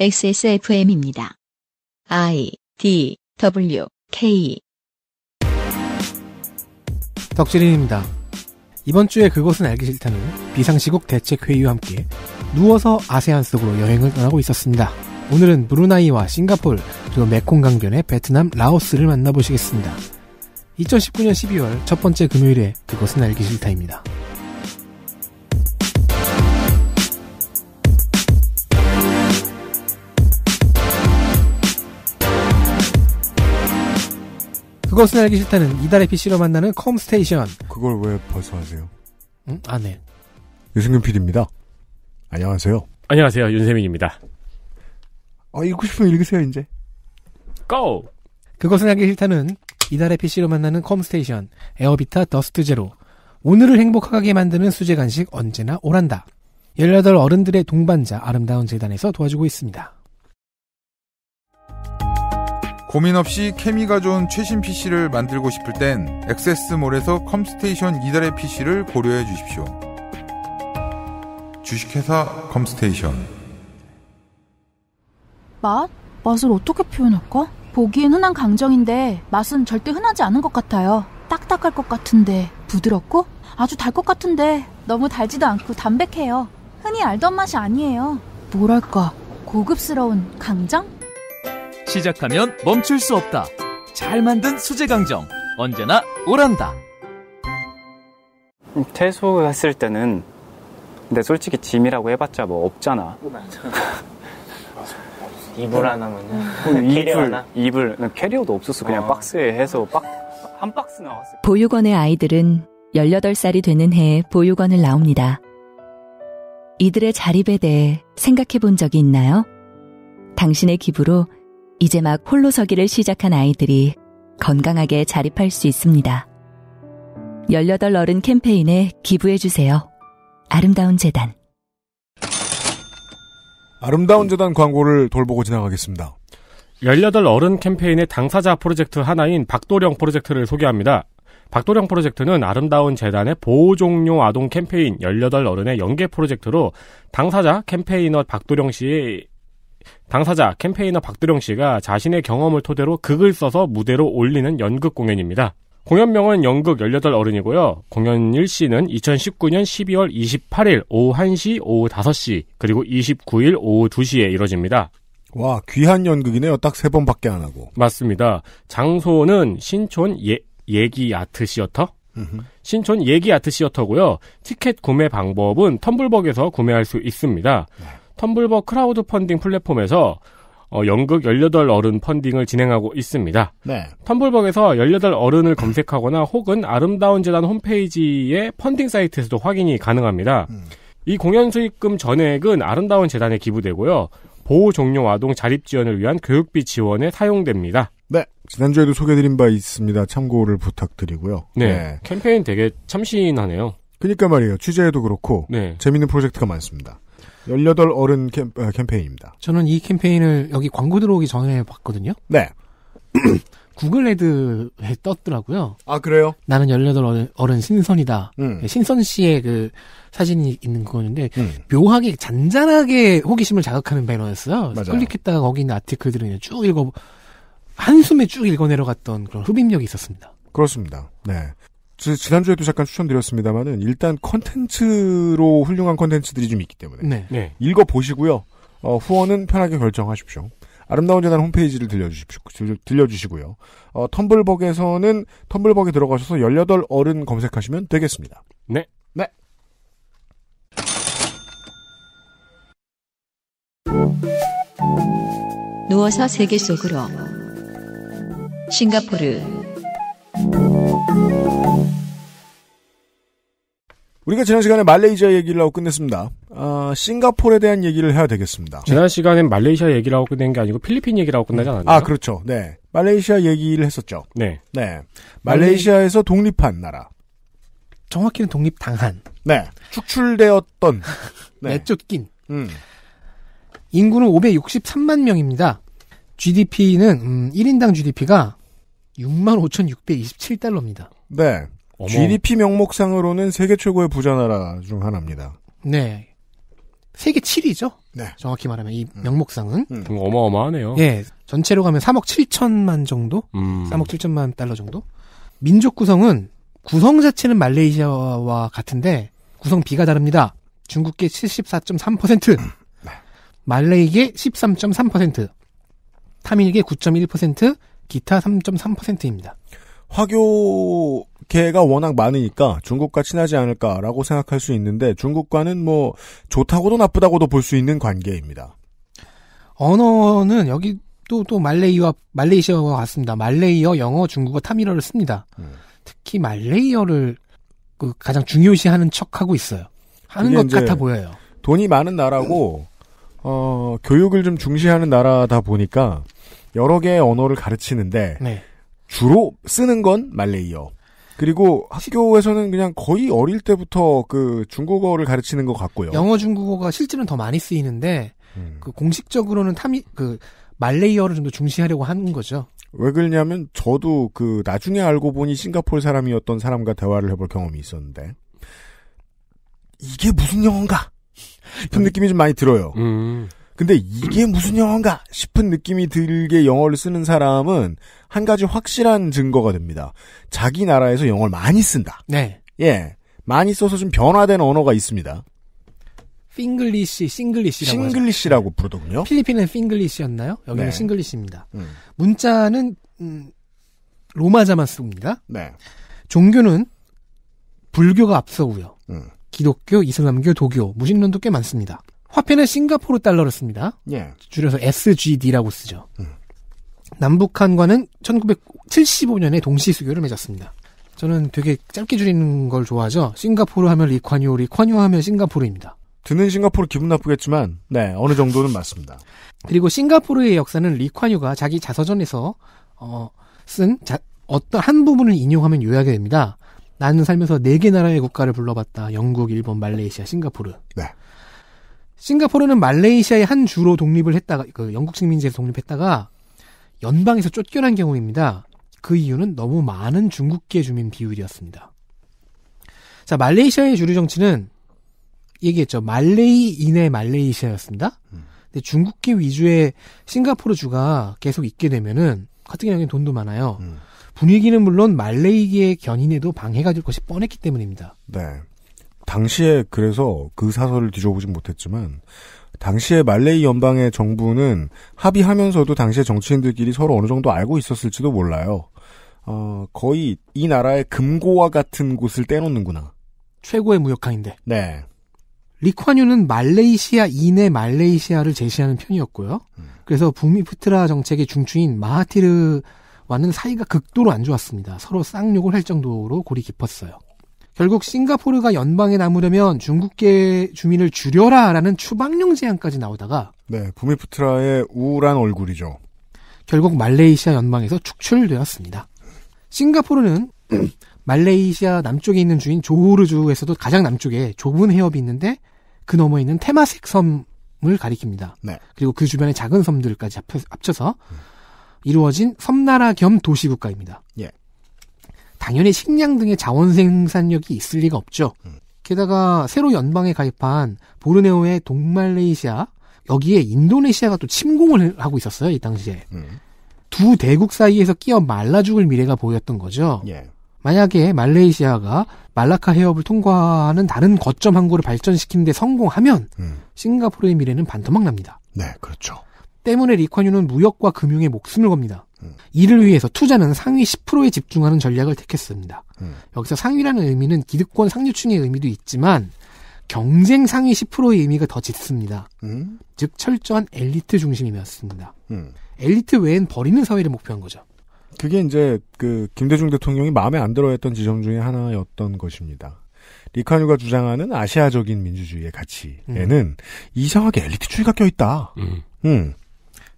XSFM입니다. I D W K 덕질인입니다. 이번 주에 그것은 알기 싫다는 비상시국 대책회의와 함께 누워서 아세안 속으로 여행을 떠나고 있었습니다. 오늘은 브루나이와 싱가폴 그리고 메콩강변의 베트남, 라오스를 만나보시겠습니다. 2019년 12월 첫 번째 금요일에 그것은 알기 싫다입니다. 그것은 알기 싫다는 이달의 PC로 만나는 컴스테이션. 그걸 왜 벌써 하세요? 응? 아, 네. 유승균 PD입니다. 안녕하세요. 안녕하세요. 윤세민입니다. 아, 읽고 싶으면 읽으세요, 이제. 고! 그것은 알기 싫다는 이달의 PC로 만나는 컴스테이션. 에어비타 더스트 제로. 오늘을 행복하게 만드는 수제 간식 언제나 오란다. 18 어른들의 동반자 아름다운 재단에서 도와주고 있습니다. 고민 없이 케미가 좋은 최신 PC를 만들고 싶을 땐 액세스몰에서 컴스테이션 이달의 PC를 고려해 주십시오. 주식회사 컴스테이션 맛? 맛을 어떻게 표현할까? 보기엔 흔한 강정인데 맛은 절대 흔하지 않은 것 같아요. 딱딱할 것 같은데 부드럽고 아주 달 것 같은데 너무 달지도 않고 담백해요. 흔히 알던 맛이 아니에요. 뭐랄까 고급스러운 강정? 시작하면 멈출 수 없다. 잘 만든 수제 강정 언제나 오란다. 퇴소했을 때는 근데 솔직히 짐이라고 해봤자 뭐 없잖아. 이불 하나면요. 음, 이불 이불 캐리어도 없었어. 그냥 어. 박스에 해서 박, 한 박스 나왔어. 보육원의 아이들은 18살이 되는 해에 보육원을 나옵니다. 이들의 자립에 대해 생각해 본 적이 있나요? 당신의 기부로 이제 막 홀로 서기를 시작한 아이들이 건강하게 자립할 수 있습니다. 18 어른 캠페인에 기부해주세요. 아름다운 재단. 아름다운 재단 광고를 돌보고 지나가겠습니다. 18 어른 캠페인의 당사자 프로젝트 하나인 박도령 프로젝트를 소개합니다. 박도령 프로젝트는 아름다운 재단의 보호종료 아동 캠페인 18 어른의 연계 프로젝트로 당사자 캠페인어 박도령 씨의 당사자 캠페이너 박드령 씨가 자신의 경험을 토대로 극을 써서 무대로 올리는 연극 공연입니다. 공연명은 연극 18어른이고요. 공연 일시는 2019년 12월 28일 오후 1시, 오후 5시, 그리고 29일 오후 2시에 이뤄집니다. 와, 귀한 연극이네요. 딱 세 번밖에 안 하고. 맞습니다. 장소는 신촌 예, 예기 아트 시어터? 신촌 예기 아트 시어터고요. 티켓 구매 방법은 텀블벅에서 구매할 수 있습니다. 네. 텀블벅 크라우드 펀딩 플랫폼에서 어, 연극 18 어른 펀딩을 진행하고 있습니다. 네. 텀블벅에서 18 어른을 검색하거나 혹은 아름다운 재단 홈페이지의 펀딩 사이트에서도 확인이 가능합니다. 음. 이 공연 수익금 전액은 아름다운 재단에 기부되고요. 보호 종료 아동 자립 지원을 위한 교육비 지원에 사용됩니다. 네. 지난주에도 소개드린 바 있습니다. 참고를 부탁드리고요. 네. 네. 캠페인 되게 참신하네요. 그니까 말이에요. 취재에도 그렇고 네. 재밌는 프로젝트가 많습니다. 18 어른 캠, 어, 캠페인입니다. 저는 이 캠페인을 여기 광고 들어오기 전에 봤거든요. 네. 구글 애드에 떴더라고요. 아, 그래요? 나는 18 어른, 어른 신선이다. 음. 네, 신선 씨의 그 사진이 있는 거였는데, 음. 묘하게 잔잔하게 호기심을 자극하는 배너였어요. 클릭했다가 거기 있는 아티클들을 쭉 읽어, 한숨에 쭉 읽어내려갔던 그런 흡입력이 있었습니다. 그렇습니다. 네. 지, 난주에도 잠깐 추천드렸습니다만은 일단 컨텐츠로 훌륭한 컨텐츠들이 좀 있기 때문에 네. 네. 읽어 보시고요. 어, 후원은 편하게 결정하십시오. 아름다운 재단 홈페이지를 들려주십시오. 들려주시고요. 어, 텀블벅에서는 텀블벅에 들어가셔서 18 어른 검색하시면 되겠습니다. 네. 네. 누워서 세계 속으로 싱가포르 우리가 지난 시간에 말레이시아 얘기를 하고 끝냈습니다. 아, 싱가포르에 대한 얘기를 해야 되겠습니다. 지난 시간엔 말레이시아 얘기를 하고 끝낸 게 아니고 필리핀 얘기를 하고 끝나지 않았나요? 아, 그렇죠. 네. 말레이시아 얘기를 했었죠. 네. 네. 말레이시아에서 독립한 나라. 정확히는 독립당한. 네. 축출되었던. 네. 내쫓긴. 음. 인구는 563만 명입니다. GDP는 음, 1인당 GDP가 65,627달러입니다. 네. GDP 명목상으로는 세계 최고의 부자 나라 중 하나입니다. 네. 세계 7위죠. 네. 정확히 말하면 이 음. 명목상은 음. 음. 어마어마하네요. 예. 전체로 가면 3억 7천만 정도? 음. 3억 7천만 달러 정도? 민족 구성은 구성 자체는 말레이시아와 같은데 구성 비가 다릅니다. 중국계 74.3%, 음. 네. 말레이계 13.3%, 타밀계 9.1%, 기타 3.3%입니다. 화교계가 워낙 많으니까 중국과 친하지 않을까라고 생각할 수 있는데 중국과는 뭐 좋다고도 나쁘다고도 볼 수 있는 관계입니다. 언어는 여기 또, 또 말레이와, 말레이시아와 같습니다. 말레이어, 영어, 중국어, 타미러를 씁니다. 음. 특히 말레이어를 그 가장 중요시 하는 척 하고 있어요. 하는 것 같아 보여요. 돈이 많은 나라고, 어, 교육을 좀 중시하는 나라다 보니까 여러 개의 언어를 가르치는데, 네. 주로 쓰는 건 말레이어. 그리고 학교에서는 그냥 거의 어릴 때부터 그 중국어를 가르치는 것 같고요. 영어 중국어가 실제는 더 많이 쓰이는데 음. 그 공식적으로는 탐이 그 말레이어를 좀 더 중시하려고 하는 거죠. 왜 그러냐면 저도 그 나중에 알고 보니 싱가폴 사람이었던 사람과 대화를 해볼 경험이 있었는데 이게 무슨 영어인가? 그런 음. 느낌이 좀 많이 들어요. 음. 근데 이게 무슨 영어인가 싶은 느낌이 들게 영어를 쓰는 사람은 한 가지 확실한 증거가 됩니다. 자기 나라에서 영어를 많이 쓴다. 네. 예. 많이 써서 좀 변화된 언어가 있습니다. 싱글리시, 싱글리시라고. 싱글리시라고 부르더군요. 필리핀은 싱글리시였나요? 여기는 네. 싱글리시입니다. 음. 문자는 음, 로마자만 씁니다. 네. 종교는 불교가 앞서고요. 음. 기독교, 이슬람교, 도교, 무신론도 꽤 많습니다. 화폐는 싱가포르 달러를 씁니다. 예. 줄여서 SGD라고 쓰죠. 음. 남북한과는 1975년에 동시 수교를 맺었습니다. 저는 되게 짧게 줄이는 걸 좋아하죠. 싱가포르 하면 리ኳ뉴, 리ኳ뉴 하면 싱가포르입니다. 듣는 싱가포르 기분 나쁘겠지만, 네, 어느 정도는 맞습니다. 그리고 싱가포르의 역사는 리ኳ뉴가 자기 자서전에서, 어, 쓴 자, 어떤 한 부분을 인용하면 요약이 됩니다. 나는 살면서 네 개 나라의 국가를 불러봤다. 영국, 일본, 말레이시아, 싱가포르. 네. 싱가포르는 말레이시아의 한 주로 독립을 했다가 그 영국 식민지에서 독립했다가 연방에서 쫓겨난 경우입니다. 그 이유는 너무 많은 중국계 주민 비율이었습니다. 자, 말레이시아의 주류 정치는 얘기했죠. 말레이인의 말레이시아였습니다. 음. 근데 중국계 위주의 싱가포르 주가 계속 있게 되면은 가뜩이나 돈도 많아요. 음. 분위기는 물론 말레이계의 견인에도 방해가 될 것이 뻔했기 때문입니다. 네. 당시에 그래서 그 사설을 뒤져보진 못했지만 당시에 말레이 연방의 정부는 합의하면서도 당시에 정치인들끼리 서로 어느 정도 알고 있었을지도 몰라요. 어, 거의 이 나라의 금고와 같은 곳을 떼놓는구나. 최고의 무역항인데. 네. 리콴유는 말레이시아 이내 말레이시아를 제시하는 편이었고요. 음. 그래서 북미 푸트라 정책의 중추인 마하티르와는 사이가 극도로 안 좋았습니다. 서로 쌍욕을 할 정도로 골이 깊었어요. 결국 싱가포르가 연방에 남으려면 중국계 주민을 줄여라라는 추방령 제안까지 나오다가 네, 부미푸트라의 우울한 얼굴이죠. 결국 말레이시아 연방에서 축출되었습니다. 싱가포르는 말레이시아 남쪽에 있는 주인 조호르주에서도 가장 남쪽에 좁은 해협이 있는데 그 너머에 있는 테마색 섬을 가리킵니다. 네. 그리고 그 주변의 작은 섬들까지 합쳐서 이루어진 섬나라 겸 도시국가입니다. 예. 당연히 식량 등의 자원 생산력이 있을 리가 없죠. 음. 게다가 새로 연방에 가입한 보르네오의 동말레이시아 여기에 인도네시아가 또 침공을 하고 있었어요 이 당시에 음. 두 대국 사이에서 끼어 말라 죽을 미래가 보였던 거죠. 예. 만약에 말레이시아가 말라카 해협을 통과하는 다른 거점 항구를 발전시키는데 성공하면 음. 싱가포르의 미래는 반토막 납니다. 네, 그렇죠. 때문에 리콴유는 무역과 금융에 목숨을 겁니다. 음. 이를 위해서 투자는 상위 10%에 집중하는 전략을 택했습니다. 음. 여기서 상위라는 의미는 기득권 상류층의 의미도 있지만 경쟁 상위 10%의 의미가 더 짙습니다. 음. 즉 철저한 엘리트 중심이었습니다. 음. 엘리트 외엔 버리는 사회를 목표한 거죠. 그게 이제 그 김대중 대통령이 마음에 안 들어했던 지점 중에 하나였던 것입니다. 리카뉴가 주장하는 아시아적인 민주주의의 가치에는 음. 이상하게 엘리트주의가 껴있다. 음. 음.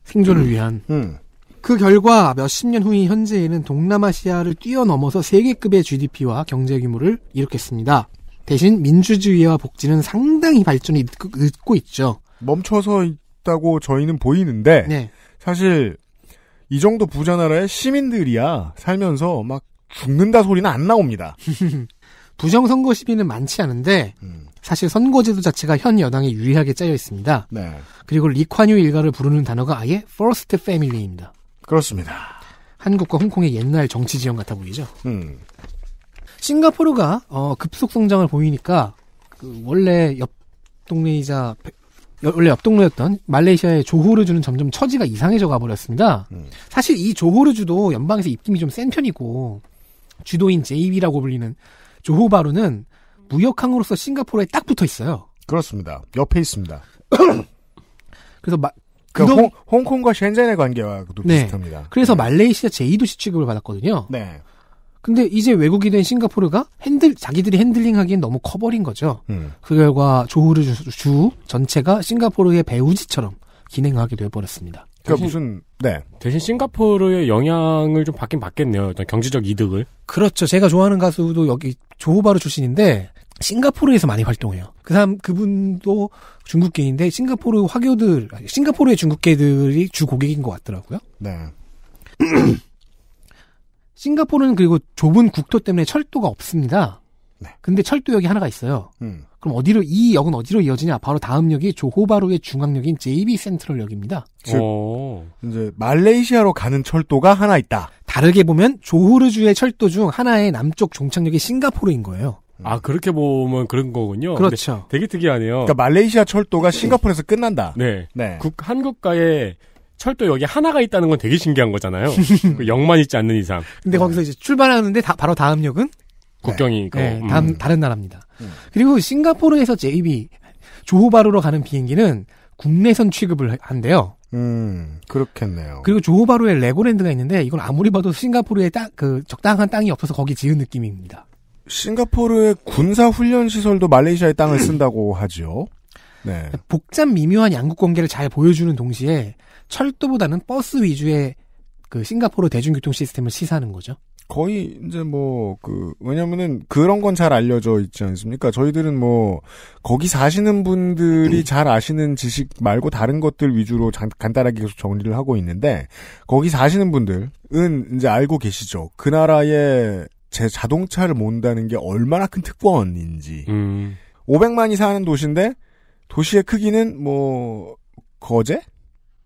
생존을 위한. 음. 그 결과 몇십 년 후인 현재에는 동남아시아를 뛰어넘어서 세계급의 GDP와 경제 규모를 일으켰습니다. 대신 민주주의와 복지는 상당히 발전이 늦고 있죠. 멈춰서 있다고 저희는 보이는데 네. 사실 이 정도 부자 나라의 시민들이야 살면서 막 죽는다 소리는 안 나옵니다. 부정 선거 시비는 많지 않은데 음. 사실 선거제도 자체가 현 여당에 유리하게 짜여 있습니다. 네. 그리고 리콰뉴 일가를 부르는 단어가 아예 퍼스트 패밀리입니다 그렇습니다. 한국과 홍콩의 옛날 정치 지형 같아 보이죠. 음. 싱가포르가 어, 급속 성장을 보이니까 그 원래 옆 동네이자 원래 옆 동네였던 말레이시아의 조호르주는 점점 처지가 이상해져 가버렸습니다. 음. 사실 이 조호르주도 연방에서 입김이 좀 센 편이고 주도인 제이비라고 불리는 조호바루는 무역항으로서 싱가포르에 딱 붙어 있어요. 그렇습니다. 옆에 있습니다. 그래서 마, 그그 홍, 콩과 셴젠의 관계와도 네. 비슷합니다. 그래서 네. 말레이시아 제2도시 취급을 받았거든요. 네. 근데 이제 외국이 된 싱가포르가 핸들 자기들이 핸들링하기엔 너무 커버린 거죠. 음. 그 결과 조우르 주, 주, 전체가 싱가포르의 배우지처럼 기능하게 돼버렸습니다. 그러니까 무슨 네 대신 싱가포르의 영향을 좀 받긴 받겠네요. 일단 경제적 이득을. 그렇죠. 제가 좋아하는 가수도 여기 조호바르 출신인데 싱가포르에서 많이 활동해요. 그 사람 그분도 중국계인데 싱가포르 화교들 싱가포르의 중국계들이 주 고객인 것 같더라고요. 네. 싱가포르는 그리고 좁은 국토 때문에 철도가 없습니다. 네. 근데 철도역이 하나가 있어요. 음. 그럼 어디로 이 역은 어디로 이어지냐? 바로 다음 역이 조호바루의 중앙역인 JB 센트럴역입니다. 즉 이제 말레이시아로 가는 철도가 하나 있다. 다르게 보면 조호르주의 철도 중 하나의 남쪽 종착역이 싱가포르인 거예요. 아 그렇게 보면 그런 거군요. 그렇죠. 되게 특이하네요. 그러니까 말레이시아 철도가 싱가포르에서 끝난다. 네. 네. 국 한국가에 철도 여기 하나가 있다는 건 되게 신기한 거잖아요. 그 역만 있지 않는 이상. 근데 네. 거기서 이제 출발하는데 다, 바로 다음 역은 국경이니까. 네. 네, 음. 다음, 음. 다른 나라입니다. 음. 그리고 싱가포르에서 JB 조호바루로 가는 비행기는 국내선 취급을 한대요. 음, 그렇겠네요. 그리고 조호바루에 레고랜드가 있는데 이건 아무리 봐도 싱가포르에 딱 그 적당한 땅이 없어서 거기 지은 느낌입니다. 싱가포르의 군사 훈련 시설도 말레이시아의 땅을 쓴다고 하죠. 네. 복잡 미묘한 양국 관계를 잘 보여주는 동시에 철도보다는 버스 위주의 그 싱가포르 대중교통 시스템을 시사하는 거죠. 거의 이제 뭐 그 왜냐면은 그런 건 잘 알려져 있지 않습니까? 저희들은 뭐 거기 사시는 분들이 음. 잘 아시는 지식 말고 다른 것들 위주로 자, 간단하게 계속 정리를 하고 있는데 거기 사시는 분들은 이제 알고 계시죠. 그 나라의 제 자동차를 몬다는 게 얼마나 큰 특권인지. 음. 500만이 사는 도시인데 도시의 크기는 뭐 거제?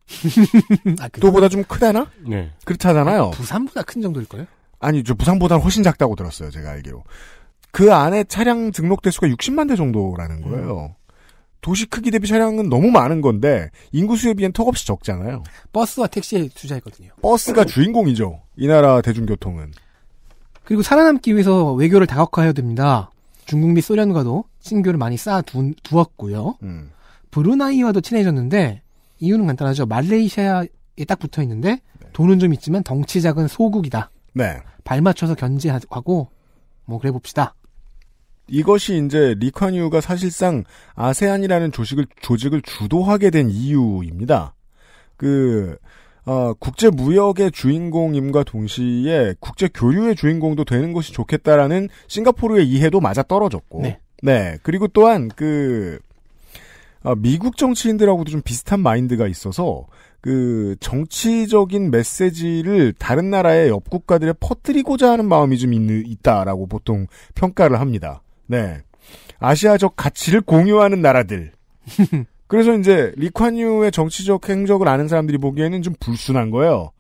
아, 그 또보다 좀 크다나? 네. 그렇잖아요 아, 부산보다 큰 정도일 거예요? 아니죠. 부산보다 훨씬 작다고 들었어요. 제가 알기로. 그 안에 차량 등록 대수가 60만 대 정도라는 거예요. 음. 도시 크기 대비 차량은 너무 많은 건데 인구수에 비엔 턱없이 적잖아요. 버스와 택시에 투자했거든요. 버스가 주인공이죠. 이 나라 대중교통은. 그리고 살아남기 위해서 외교를 다각화해야 됩니다. 중국 및 소련과도 신교를 많이 쌓아두었고요. 음. 브루나이와도 친해졌는데 이유는 간단하죠. 말레이시아에 딱 붙어 있는데 네. 돈은 좀 있지만 덩치 작은 소국이다. 네. 발 맞춰서 견제하고 뭐 그래 봅시다. 이것이 이제 리콴유가 사실상 아세안이라는 조직을 조직을 주도하게 된 이유입니다. 그 어, 국제 무역의 주인공임과 동시에 국제 교류의 주인공도 되는 것이 좋겠다라는 싱가포르의 이해도 맞아 떨어졌고, 네. 네. 그리고 또한 그 어, 미국 정치인들하고도 좀 비슷한 마인드가 있어서 그 정치적인 메시지를 다른 나라의 옆 국가들에 퍼뜨리고자 하는 마음이 좀 있, 다라고 보통 평가를 합니다. 네, 아시아적 가치를 공유하는 나라들. 그래서 이제 리콴유의 정치적 행적을 아는 사람들이 보기에는 좀 불순한 거예요.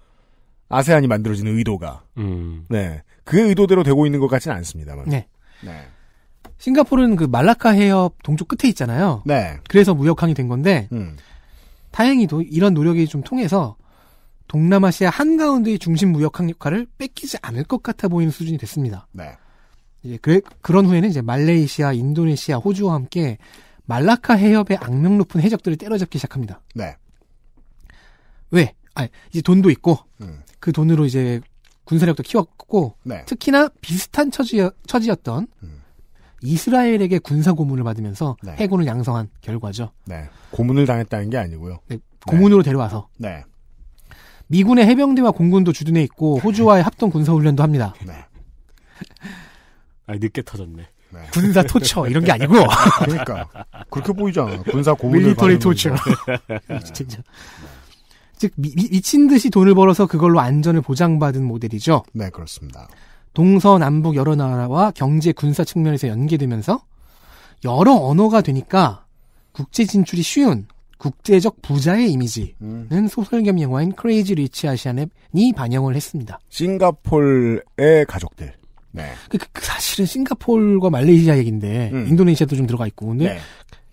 아세안이 만들어진 의도가. 음. 네. 그 의도대로 되고 있는 것 같지는 않습니다만. 네. 네. 싱가포르는 그 말라카 해협 동쪽 끝에 있잖아요. 네. 그래서 무역항이 된 건데 음. 다행히도 이런 노력이 좀 통해서 동남아시아 한가운데의 중심 무역항 역할을 뺏기지 않을 것 같아 보이는 수준이 됐습니다. 네. 이제 그, 그런 후에는 이제 말레이시아, 인도네시아, 호주와 함께 말라카 해협의 악명 높은 해적들을 때려잡기 시작합니다. 네. 왜? 아, 이제 돈도 있고 음. 그 돈으로 이제 군사력도 키웠고 네. 특히나 비슷한 처지, 였던 음. 이스라엘에게 군사 고문을 받으면서 네. 해군을 양성한 결과죠. 네. 고문을 당했다는 게 아니고요. 네, 네. 고문으로 데려와서. 네. 미군의 해병대와 공군도 주둔해 있고 호주와의 합동 군사 훈련도 합니다. 네. 아 늦게 터졌네. 네. 군사 토처 이런 게 아니고 그러니까 그렇게 보이잖아 군사 고문리터리 토처 네, 진짜 즉 미, 미친 듯이 돈을 벌어서 그걸로 안전을 보장받은 모델이죠 네 그렇습니다 동서 남북 여러 나라와 경제 군사 측면에서 연계되면서 여러 언어가 되니까 국제 진출이 쉬운 국제적 부자의 이미지는 음. 소설 겸 영화인 크레이지 리치 아시안이 반영을 했습니다. 싱가폴의 가족들. 네. 그, 그, 그 사실은 싱가폴과 말레이시아 얘기인데 음. 인도네시아도 좀 들어가 있고 근데 네.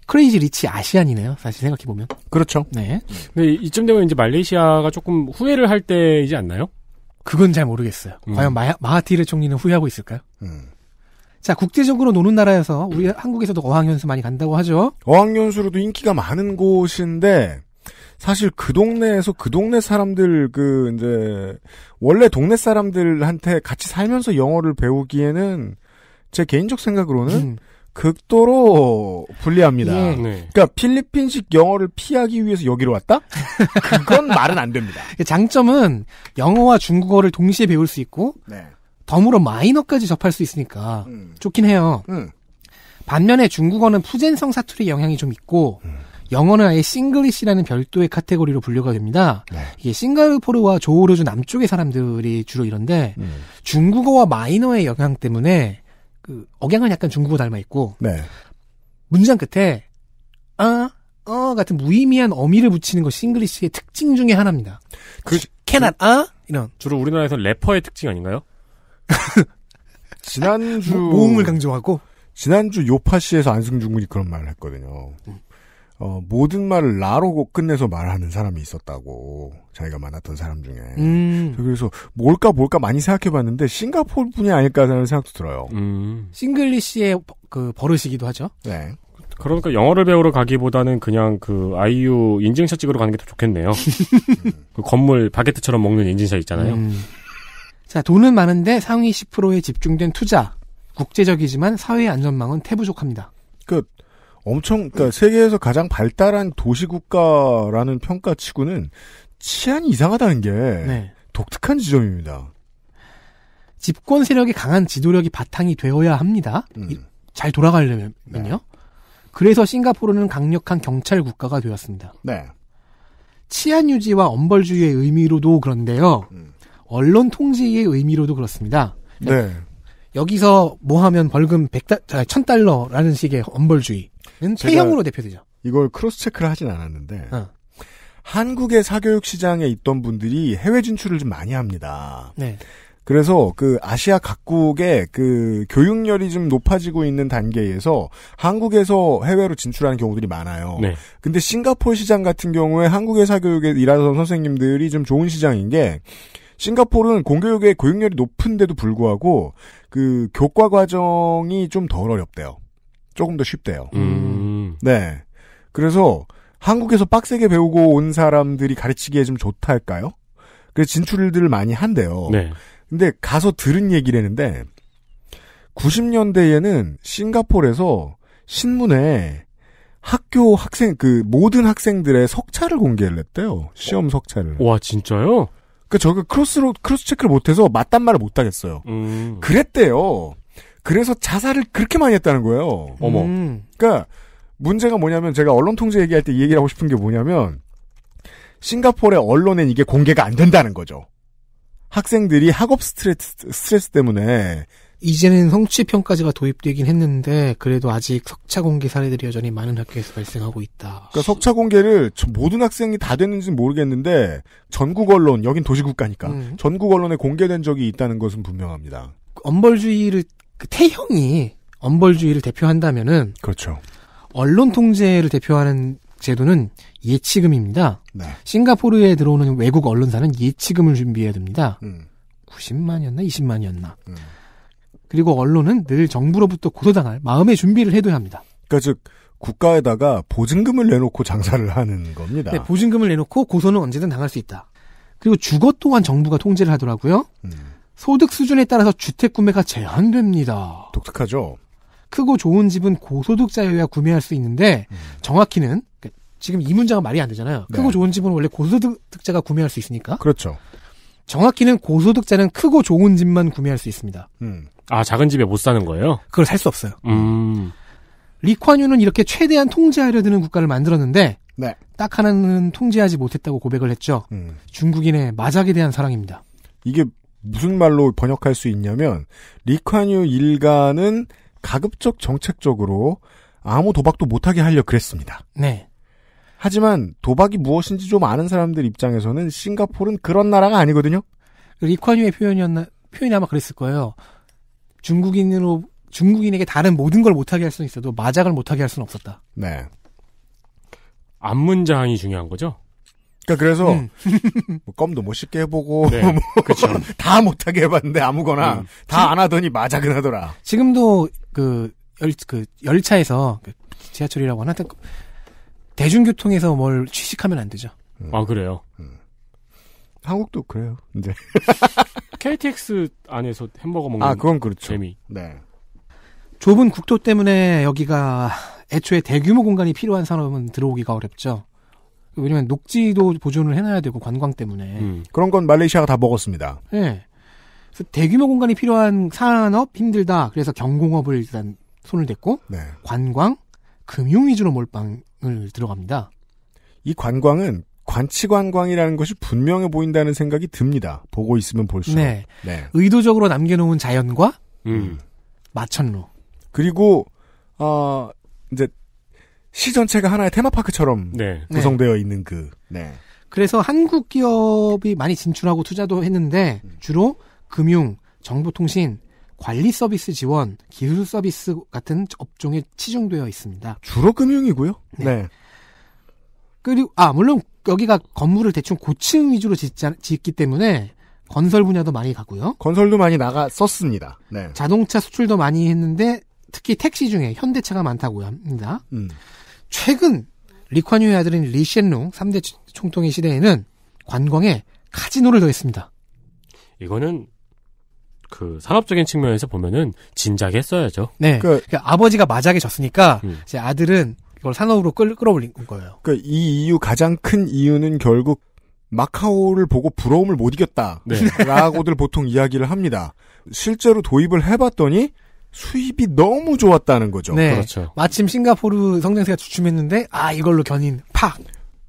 크레이지 리치 아시안이네요. 사실 생각해 보면. 그렇죠. 네. 근데 이쯤 되면 이제 말레이시아가 조금 후회를 할 때이지 않나요? 그건 잘 모르겠어요. 음. 과연 마하, 마하티르 총리는 후회하고 있을까요? 음. 자, 국제적으로 노는 나라에서 우리 한국에서도 어학연수 많이 간다고 하죠. 어학연수로도 인기가 많은 곳인데 사실 그 동네에서 그 동네 사람들 그 이제 원래 동네 사람들한테 같이 살면서 영어를 배우기에는 제 개인적 생각으로는 음. 극도로 불리합니다. 예. 네. 그러니까 필리핀식 영어를 피하기 위해서 여기로 왔다? 그건 말은 안 됩니다. 그 장점은 영어와 중국어를 동시에 배울 수 있고 네. 더불어 마이너까지 접할 수 있으니까 음. 좋긴 해요. 음. 반면에 중국어는 푸젠성 사투리 영향이 좀 있고 음. 영어는 아예 싱글리시라는 별도의 카테고리로 분류가 됩니다. 네. 이게 싱가포르와 조우르주 남쪽의 사람들이 주로 이런데 음. 중국어와 마이너의 영향 때문에 그 억양은 약간 중국어 닮아 있고 네. 문장 끝에 아, 어 같은 무의미한 어미를 붙이는 것이 싱글리시의 특징 중의 하나입니다. 그 캐낫 아 이런 주로 우리나라에서 래퍼의 특징 아닌가요? 지난주 모음을 강조하고 지난주 요파 시에서 안승준 군이 그런 말을 했거든요. 음. 어, 모든 말을 나로 끝내서 말하는 사람이 있었다고 자기가 만났던 사람 중에 음. 그래서 뭘까 뭘까 많이 생각해봤는데 싱가포르 분이 아닐까라는 생각도 들어요. 음. 싱글리시의 그 버릇이기도 하죠. 네. 그러니까 영어를 배우러 가기보다는 그냥 그 아이유 인증샷 찍으러 가는 게 더 좋겠네요. 음. 그 건물 바게트처럼 먹는 인증샷 있잖아요. 음. 자 돈은 많은데 상위 10%에 집중된 투자 국제적이지만 사회 안전망은 태부족합니다. 그 엄청 그러니까 세계에서 가장 발달한 도시 국가라는 평가치고는 치안이 이상하다는 게 네. 독특한 지점입니다. 집권 세력이 강한 지도력이 바탕이 되어야 합니다. 음. 잘 돌아가려면요. 네. 그래서 싱가포르는 강력한 경찰 국가가 되었습니다. 네. 치안 유지와 엄벌주의의 의미로도 그런데요. 음. 언론 통지의 의미로도 그렇습니다. 네. 여기서 뭐 하면 벌금 100달, 1000달러라는 아, 식의 엄벌주의. K형으로 대표되죠. 이걸 크로스 체크를 하진 않았는데 어. 한국의 사교육 시장에 있던 분들이 해외 진출을 좀 많이 합니다. 네. 그래서 그 아시아 각국의 그 교육열이 좀 높아지고 있는 단계에서 한국에서 해외로 진출하는 경우들이 많아요. 네. 근데 싱가포르 시장 같은 경우에 한국의 사교육에 일하던 선생님들이 좀 좋은 시장인 게 싱가포르는 공교육의 교육열이 높은데도 불구하고 그 교과 과정이 좀 덜 어렵대요. 조금 더 쉽대요. 음. 네. 그래서 한국에서 빡세게 배우고 온 사람들이 가르치기에 좀 좋다 할까요? 그래서 진출들을 많이 한대요. 네. 근데 가서 들은 얘기를했는데 90년대에는 싱가폴에서 신문에 학교 학생 그 모든 학생들의 석차를 공개를 했대요. 시험 석차를. 와 진짜요? 그 그러니까 저가 크로스로 크로스 체크를 못해서 맞단 말을 못 하겠어요. 음. 그랬대요. 그래서 자살을 그렇게 많이 했다는 거예요. 어머. 음. 그러니까 문제가 뭐냐면 제가 언론 통제 얘기할 때 얘기를 하고 싶은 게 뭐냐면 싱가포르의 언론엔 이게 공개가 안 된다는 거죠. 학생들이 학업 스트레스, 스트레스 때문에 이제는 성취평가제가 도입되긴 했는데 그래도 아직 석차 공개 사례들이 여전히 많은 학교에서 발생하고 있다. 그러니까 석차 공개를 모든 학생이 다 됐는지는 모르겠는데 전국 언론 여긴 도시국가니까 음. 전국 언론에 공개된 적이 있다는 것은 분명합니다. 엄벌주의를 그 태형이 엄벌주의를 대표한다면은 그렇죠. 언론 통제를 대표하는 제도는 예치금입니다. 네. 싱가포르에 들어오는 외국 언론사는 예치금을 준비해야 됩니다. 음. 90만이었나 20만이었나. 음. 그리고 언론은 늘 정부로부터 고소당할 마음의 준비를 해둬야 합니다. 그러니까 즉 국가에다가 보증금을 내놓고 장사를 하는 겁니다. 네, 보증금을 내놓고 고소는 언제든 당할 수 있다. 그리고 주거 또한 정부가 통제를 하더라고요. 음. 소득 수준에 따라서 주택 구매가 제한됩니다. 독특하죠. 크고 좋은 집은 고소득자여야 구매할 수 있는데 음. 정확히는 그러니까 지금 이 문장은 말이 안 되잖아요. 네. 크고 좋은 집은 원래 고소득자가 구매할 수 있으니까. 그렇죠. 정확히는 고소득자는 크고 좋은 집만 구매할 수 있습니다. 음. 아 작은 집에 못 사는 거예요? 그걸 살 수 없어요. 음. 리콰뉴는 이렇게 최대한 통제하려 드는 국가를 만들었는데 네. 딱 하나는 통제하지 못했다고 고백을 했죠. 음. 중국인의 마작에 대한 사랑입니다. 이게 무슨 말로 번역할 수 있냐면 리콴유 일가는 가급적 정책적으로 아무 도박도 못하게 하려 그랬습니다. 네. 하지만 도박이 무엇인지 좀 아는 사람들 입장에서는 싱가포르는 그런 나라가 아니거든요. 리콴유의 표현이었나 표현이 아마 그랬을 거예요. 중국인으로 중국인에게 다른 모든 걸 못하게 할 수는 있어도 마작을 못하게 할 수는 없었다. 네. 안문장이 중요한 거죠? 그러니까 그래서 음. 뭐 껌도 못 뭐 씻게 해보고 네, 뭐다 못하게 해봤는데 아무거나 음. 다안 하더니 맞아 그러더라 지금도 그, 열, 그 열차에서 그 지하철이라고 하나 대중교통에서 뭘 취식하면 안 되죠. 음. 아 그래요. 음. 한국도 그래요. 이제 KTX 안에서 햄버거 먹는 아 그건 그렇죠. 재미. 네. 좁은 국토 때문에 여기가 애초에 대규모 공간이 필요한 사람은 들어오기가 어렵죠. 왜냐면 녹지도 보존을 해놔야 되고 관광 때문에 음, 그런 건 말레이시아가 다 먹었습니다. 네. 그래서 대규모 공간이 필요한 산업 힘들다. 그래서 경공업을 일단 손을 댔고 네. 관광, 금융 위주로 몰빵을 들어갑니다. 이 관광은 관치관광이라는 것이 분명해 보인다는 생각이 듭니다. 보고 있으면 볼수록. 네. 네. 의도적으로 남겨놓은 자연과 음. 마천루. 그리고 어, 이제 시 전체가 하나의 테마파크처럼 네. 구성되어 있는 그. 네. 그래서 한국 기업이 많이 진출하고 투자도 했는데 주로 금융, 정보통신, 관리 서비스 지원, 기술 서비스 같은 업종에 치중되어 있습니다. 주로 금융이고요. 네. 네. 그리고 아 물론 여기가 건물을 대충 고층 위주로 짓자, 짓기 때문에 건설 분야도 많이 가고요. 건설도 많이 나갔었습니다. 네. 자동차 수출도 많이 했는데 특히 택시 중에 현대차가 많다고 합니다. 음. 최근 리콴유의 아들인 리셴룽 3대 총통의 시대에는 관광에 카지노를 더했습니다. 이거는 그 산업적인 측면에서 보면은 진작에 써야죠. 네. 그, 그러니까 아버지가 마작에 졌으니까 음. 이제 아들은 이걸 산업으로 끌, 끌어올린 거예요. 그이 이유 가장 큰 이유는 결국 마카오를 보고 부러움을 못 이겼다라고들 네. 보통 이야기를 합니다. 실제로 도입을 해봤더니 수입이 너무 좋았다는 거죠. 네. 그렇죠. 마침 싱가포르 성장세가 주춤했는데 아 이걸로 견인 팍.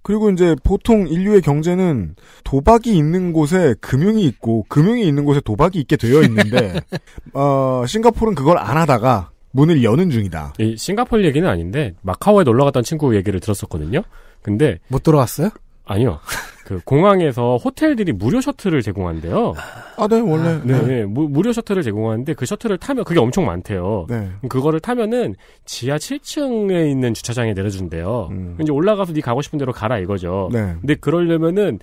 그리고 이제 보통 인류의 경제는 도박이 있는 곳에 금융이 있고 금융이 있는 곳에 도박이 있게 되어 있는데 어, 싱가포르는 그걸 안 하다가 문을 여는 중이다. 이 싱가포르 얘기는 아닌데 마카오에 놀러 갔던 친구 얘기를 들었었거든요. 근데 못 돌아왔어요? 아니요. 그 공항에서 호텔들이 무료 셔틀을 제공한대요. 아, 네, 원래. 아, 네, 네. 무, 료 셔틀을 제공하는데 그 셔틀을 타면 그게 엄청 많대요. 네. 그거를 타면은 지하 7층에 있는 주차장에 내려준대요. 음. 이제 올라가서 네 가고 싶은 대로 가라 이거죠. 네. 근데 그러려면은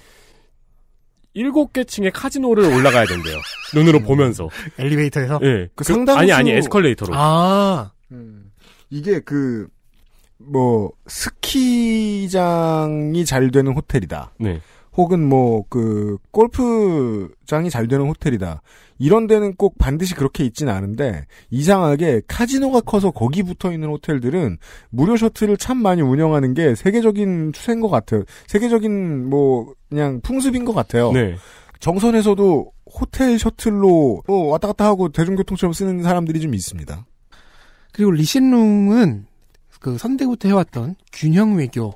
일곱 개 층의 카지노를 올라가야 된대요. 눈으로 음. 보면서. 엘리베이터에서? 네. 그 상당수... 아니, 아니, 에스컬레이터로. 아. 음. 이게 그, 뭐, 스키장이 잘 되는 호텔이다. 네. 혹은 뭐 그 골프장이 잘 되는 호텔이다. 이런 데는 꼭 반드시 그렇게 있지는 않은데 이상하게 카지노가 커서 거기 붙어 있는 호텔들은 무료 셔틀을 참 많이 운영하는 게 세계적인 추세인 것 같아요. 세계적인 뭐 그냥 풍습인 것 같아요. 네. 정선에서도 호텔 셔틀로 왔다 갔다 하고 대중교통처럼 쓰는 사람들이 좀 있습니다. 그리고 리신룽은 그 선대부터 해왔던 균형 외교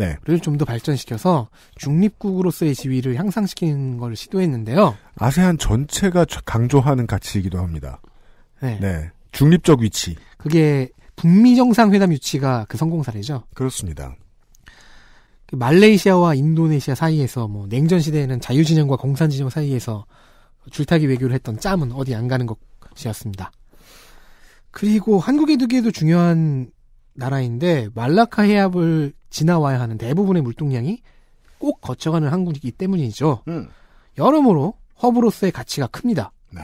네. 를 좀 더 발전시켜서 중립국으로서의 지위를 향상시키는 걸 시도했는데요. 아세안 전체가 강조하는 가치이기도 합니다. 네. 네. 중립적 위치. 그게 북미 정상회담 유치가 그 성공 사례죠. 그렇습니다. 그 말레이시아와 인도네시아 사이에서 뭐 냉전 시대에는 자유 진영과 공산 진영 사이에서 줄타기 외교를 했던 짬은 어디 안 가는 것이었습니다. 그리고 한국에 두기에도 중요한 나라인데 말라카 해협을 지나와야 하는 대부분의 물동량이 꼭 거쳐가는 항구이기 때문이죠. 음. 여러모로 허브로서의 가치가 큽니다. 네.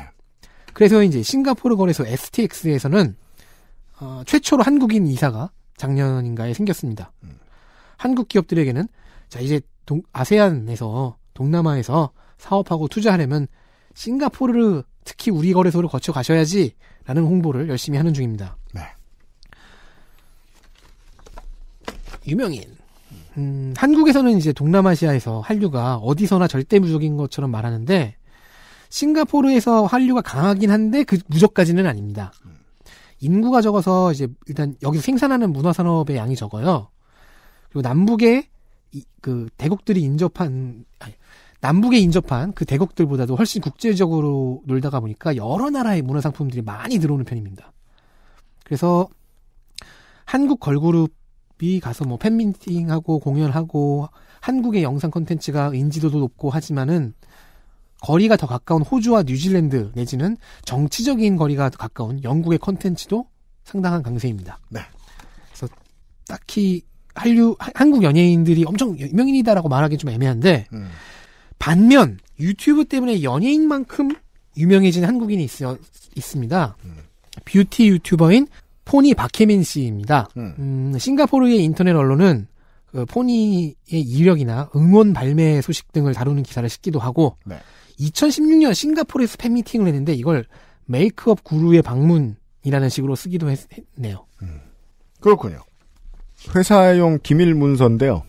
그래서 이제 싱가포르 거래소 STX에서는 어, 최초로 한국인 이사가 작년인가에 생겼습니다. 음. 한국 기업들에게는 자 이제 동, 아세안에서 동남아에서 사업하고 투자하려면 싱가포르 특히 우리 거래소를 거쳐 가셔야지라는 홍보를 열심히 하는 중입니다. 네. 유명인. 음, 한국에서는 이제 동남아시아에서 한류가 어디서나 절대무적인 것처럼 말하는데 싱가포르에서 한류가 강하긴 한데 그 무적까지는 아닙니다. 인구가 적어서 이제 일단 여기서 생산하는 문화 산업의 양이 적어요. 그리고 남북의 이, 그 대국들이 인접한 아니, 남북에 인접한 그 대국들보다도 훨씬 국제적으로 놀다가 보니까 여러 나라의 문화 상품들이 많이 들어오는 편입니다. 그래서 한국 걸그룹 미 가서 뭐 팬미팅하고 공연하고 한국의 영상 컨텐츠가 인지도도 높고 하지만은 거리가 더 가까운 호주와 뉴질랜드 내지는 정치적인 거리가 더 가까운 영국의 컨텐츠도 상당한 강세입니다. 네. 그래서 딱히 한류 한국 연예인들이 엄청 유명인이다라고 말하기 좀 애매한데 음. 반면 유튜브 때문에 연예인만큼 유명해진 한국인이 있어, 있습니다. 음. 뷰티 유튜버인 포니 박혜민 씨입니다. 음. 음, 싱가포르의 인터넷 언론은 그 포니의 이력이나 응원 발매 소식 등을 다루는 기사를 싣기도 하고 네. 2016년 싱가포르에서 팬 미팅을 했는데 이걸 메이크업 구루의 방문이라는 식으로 쓰기도 했, 네요 음. 그렇군요. 회사용 기밀 문서인데요.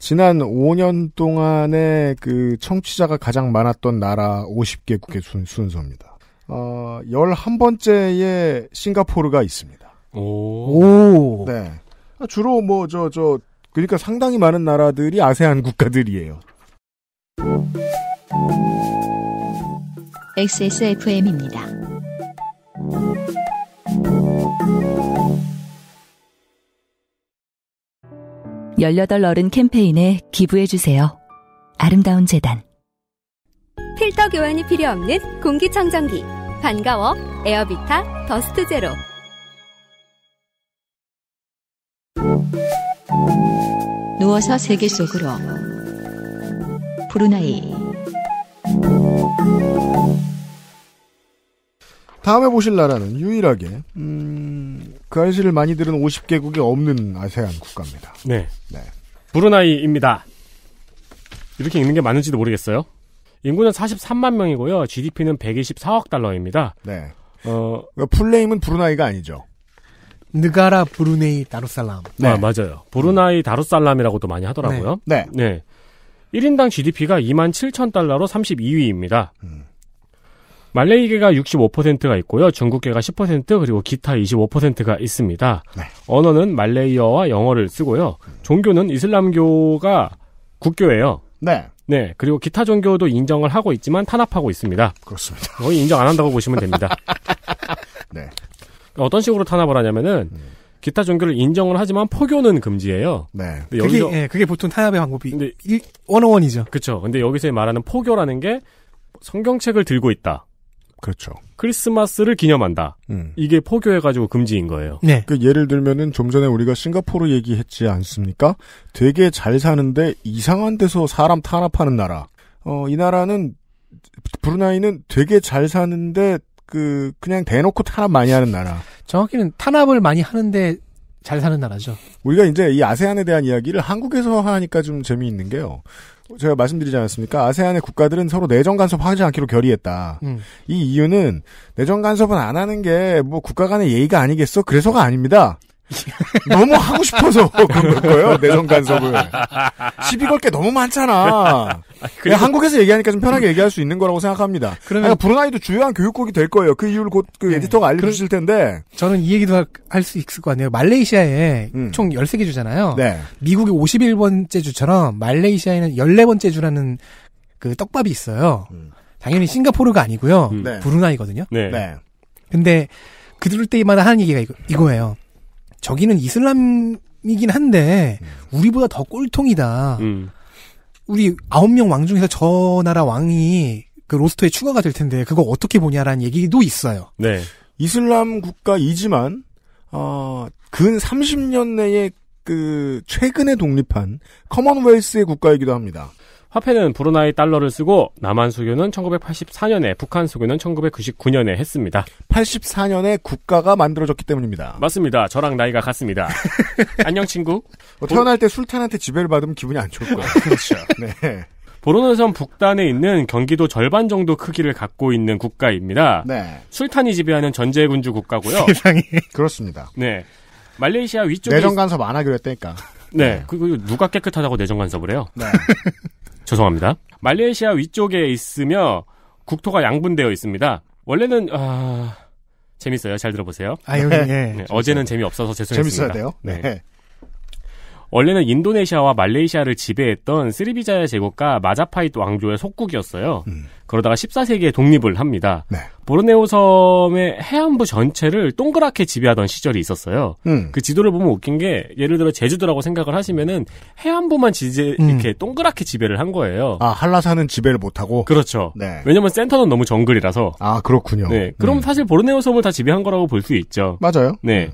지난 5년 동안에 그 청취자가 가장 많았던 나라 50개국의 순, 서입니다 어, 11번째에 싱가포르가 있습니다. 오. 오. 네. 아, 주로 뭐, 저, 저, 그러니까 상당히 많은 나라들이 아세안 국가들이에요. XSFM입니다. 18 어른 캠페인에 기부해주세요. 아름다운 재단. 필터 교환이 필요 없는 공기청정기. 반가워. 에어비타 더스트 제로. 넘어서 세계 속으로 브루나이 다음에 보실 나라는 유일하게 음, 그저씨를 많이 들은 50개국이 없는 아세안 국가입니다. 네. 네. 브루나이입니다. 이렇게 읽는 게 맞는지도 모르겠어요. 인구는 43만 명이고요. GDP는 124억 달러입니다. 네. 어, 그러니까 풀네임은 브루나이가 아니죠. 느가라 브루네이 다루살람. 네, 아, 맞아요. 브루나이 다루살람이라고도 많이 하더라고요. 네. 네. 네. 1인당 GDP가 2만 7천 달러로 32위입니다. 음. 말레이계가 65%가 있고요. 중국계가 10% 그리고 기타 25%가 있습니다. 네. 언어는 말레이어와 영어를 쓰고요. 종교는 이슬람교가 국교예요. 네. 네. 그리고 기타 종교도 인정을 하고 있지만 탄압하고 있습니다. 그렇습니다. 거의 인정 안 한다고 보시면 됩니다. 네. 어떤 식으로 탄압을 하냐면은 음. 기타 종교를 인정을 하지만 포교는 금지예요. 네. 근데 그게, 여기서, 예, 그게 보통 탄압의 방법이 근데, 일, 원어원이죠. 그렇죠. 근데 여기서 말하는 포교라는 게 성경책을 들고 있다. 그렇죠. 크리스마스를 기념한다. 음. 이게 포교해가지고 금지인 거예요. 네. 그 예를 들면은 좀 전에 우리가 싱가포르 얘기했지 않습니까? 되게 잘 사는데 이상한 데서 사람 탄압하는 나라. 어, 이 나라는 브루나이는 되게 잘 사는데 그 그냥 대놓고 탄압 많이 하는 나라. 정확히는 탄압을 많이 하는데 잘 사는 나라죠. 우리가 이제 이 아세안에 대한 이야기를 한국에서 하니까 좀 재미있는 게요. 제가 말씀드리지 않았습니까? 아세안의 국가들은 서로 내정 간섭하지 않기로 결의했다. 음. 이 이유는 내정 간섭은 안 하는 게 뭐 국가 간의 예의가 아니겠어? 그래서가 아닙니다. 너무 하고 싶어서 그런 거예요. 내정 간섭을. 시비 걸게 너무 많잖아. 그냥 네, 한국에서 얘기하니까 좀 편하게 얘기할 수 있는 거라고 생각합니다. 그러면 그러니까 브루나이도 주요한 교육국이 될 거예요. 그 이유를 곧그 네. 에디터가 알려주실 텐데. 저는 이 얘기도 할 수 있을 것 같네요. 말레이시아에 음. 총 13개 주잖아요. 네. 미국의 51번째 주처럼 말레이시아에는 14번째 주라는 그 떡밥이 있어요. 음. 당연히 싱가포르가 아니고요. 음. 네. 브루나이거든요. 네. 네. 근데 그들 때마다 하는 얘기가 이거, 이거예요. 저기는 이슬람이긴 한데 음. 우리보다 더 꼴통이다. 음. 우리 아홉 명 왕 중에서 저 나라 왕이 그 로스터에 추가가 될 텐데 그거 어떻게 보냐라는 얘기도 있어요. 네. 이슬람 국가이지만 어, 근 30년 내에 그 최근에 독립한 커먼웰스의 국가이기도 합니다. 화폐는 브루나이 달러를 쓰고 남한 수교는 1984년에 북한 수교는 1999년에 했습니다. 84년에 국가가 만들어졌기 때문입니다. 맞습니다. 저랑 나이가 같습니다. 안녕 친구. 어, 태어날 때 술탄한테 지배를 받으면 기분이 안 좋을 거예요. 아, 그렇죠. 네. 보르노선 북단에 있는 경기도 절반 정도 크기를 갖고 있는 국가입니다. 네. 술탄이 지배하는 전제군주 국가고요. 세상에. 그렇습니다. 네. 말레이시아 위쪽에 내정 간섭 안 하기로 했다니까. 네. 네. 그리고 누가 깨끗하다고 내정 간섭을 해요? 네. 죄송합니다. 말레이시아 위쪽에 있으며 국토가 양분되어 있습니다. 원래는 아 재밌어요. 잘 들어보세요. 아 여기 예. 네, 어제는 재미 없어서 죄송했습니다. 재밌어야 돼요. 네. 네. 원래는 인도네시아와 말레이시아를 지배했던 스리비자야 제국과 마자파이 트 왕조의 속국이었어요. 음. 그러다가 14세기에 독립을 합니다. 네. 보르네오 섬의 해안부 전체를 동그랗게 지배하던 시절이 있었어요. 음. 그 지도를 보면 웃긴 게 예를 들어 제주도라고 생각을 하시면은 해안부만 지제 음. 이렇게 동그랗게 지배를 한 거예요. 아 한라산은 지배를 못하고 그렇죠. 네. 왜냐면 센터는 너무 정글이라서 아 그렇군요. 네. 그럼 음. 사실 보르네오 섬을 다 지배한 거라고 볼 수 있죠. 맞아요. 네. 음.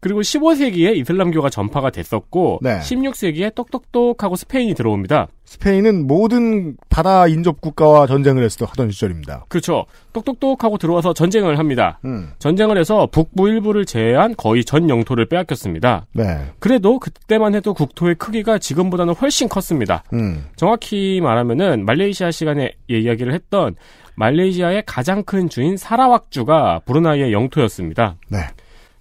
그리고 15세기에 이슬람교가 전파가 됐었고 네. 16세기에 똑똑똑하고 스페인이 들어옵니다. 스페인은 모든 바다 인접 국가와 전쟁을 했어 하던 시절입니다. 그렇죠. 똑똑똑하고 들어와서 전쟁을 합니다. 음. 전쟁을 해서 북부 일부를 제외한 거의 전 영토를 빼앗겼습니다. 네. 그래도 그때만 해도 국토의 크기가 지금보다는 훨씬 컸습니다. 음. 정확히 말하면은 말레이시아 시간에 이야기를 했던 말레이시아의 가장 큰 주인 사라왁주가 브루나이의 영토였습니다. 네.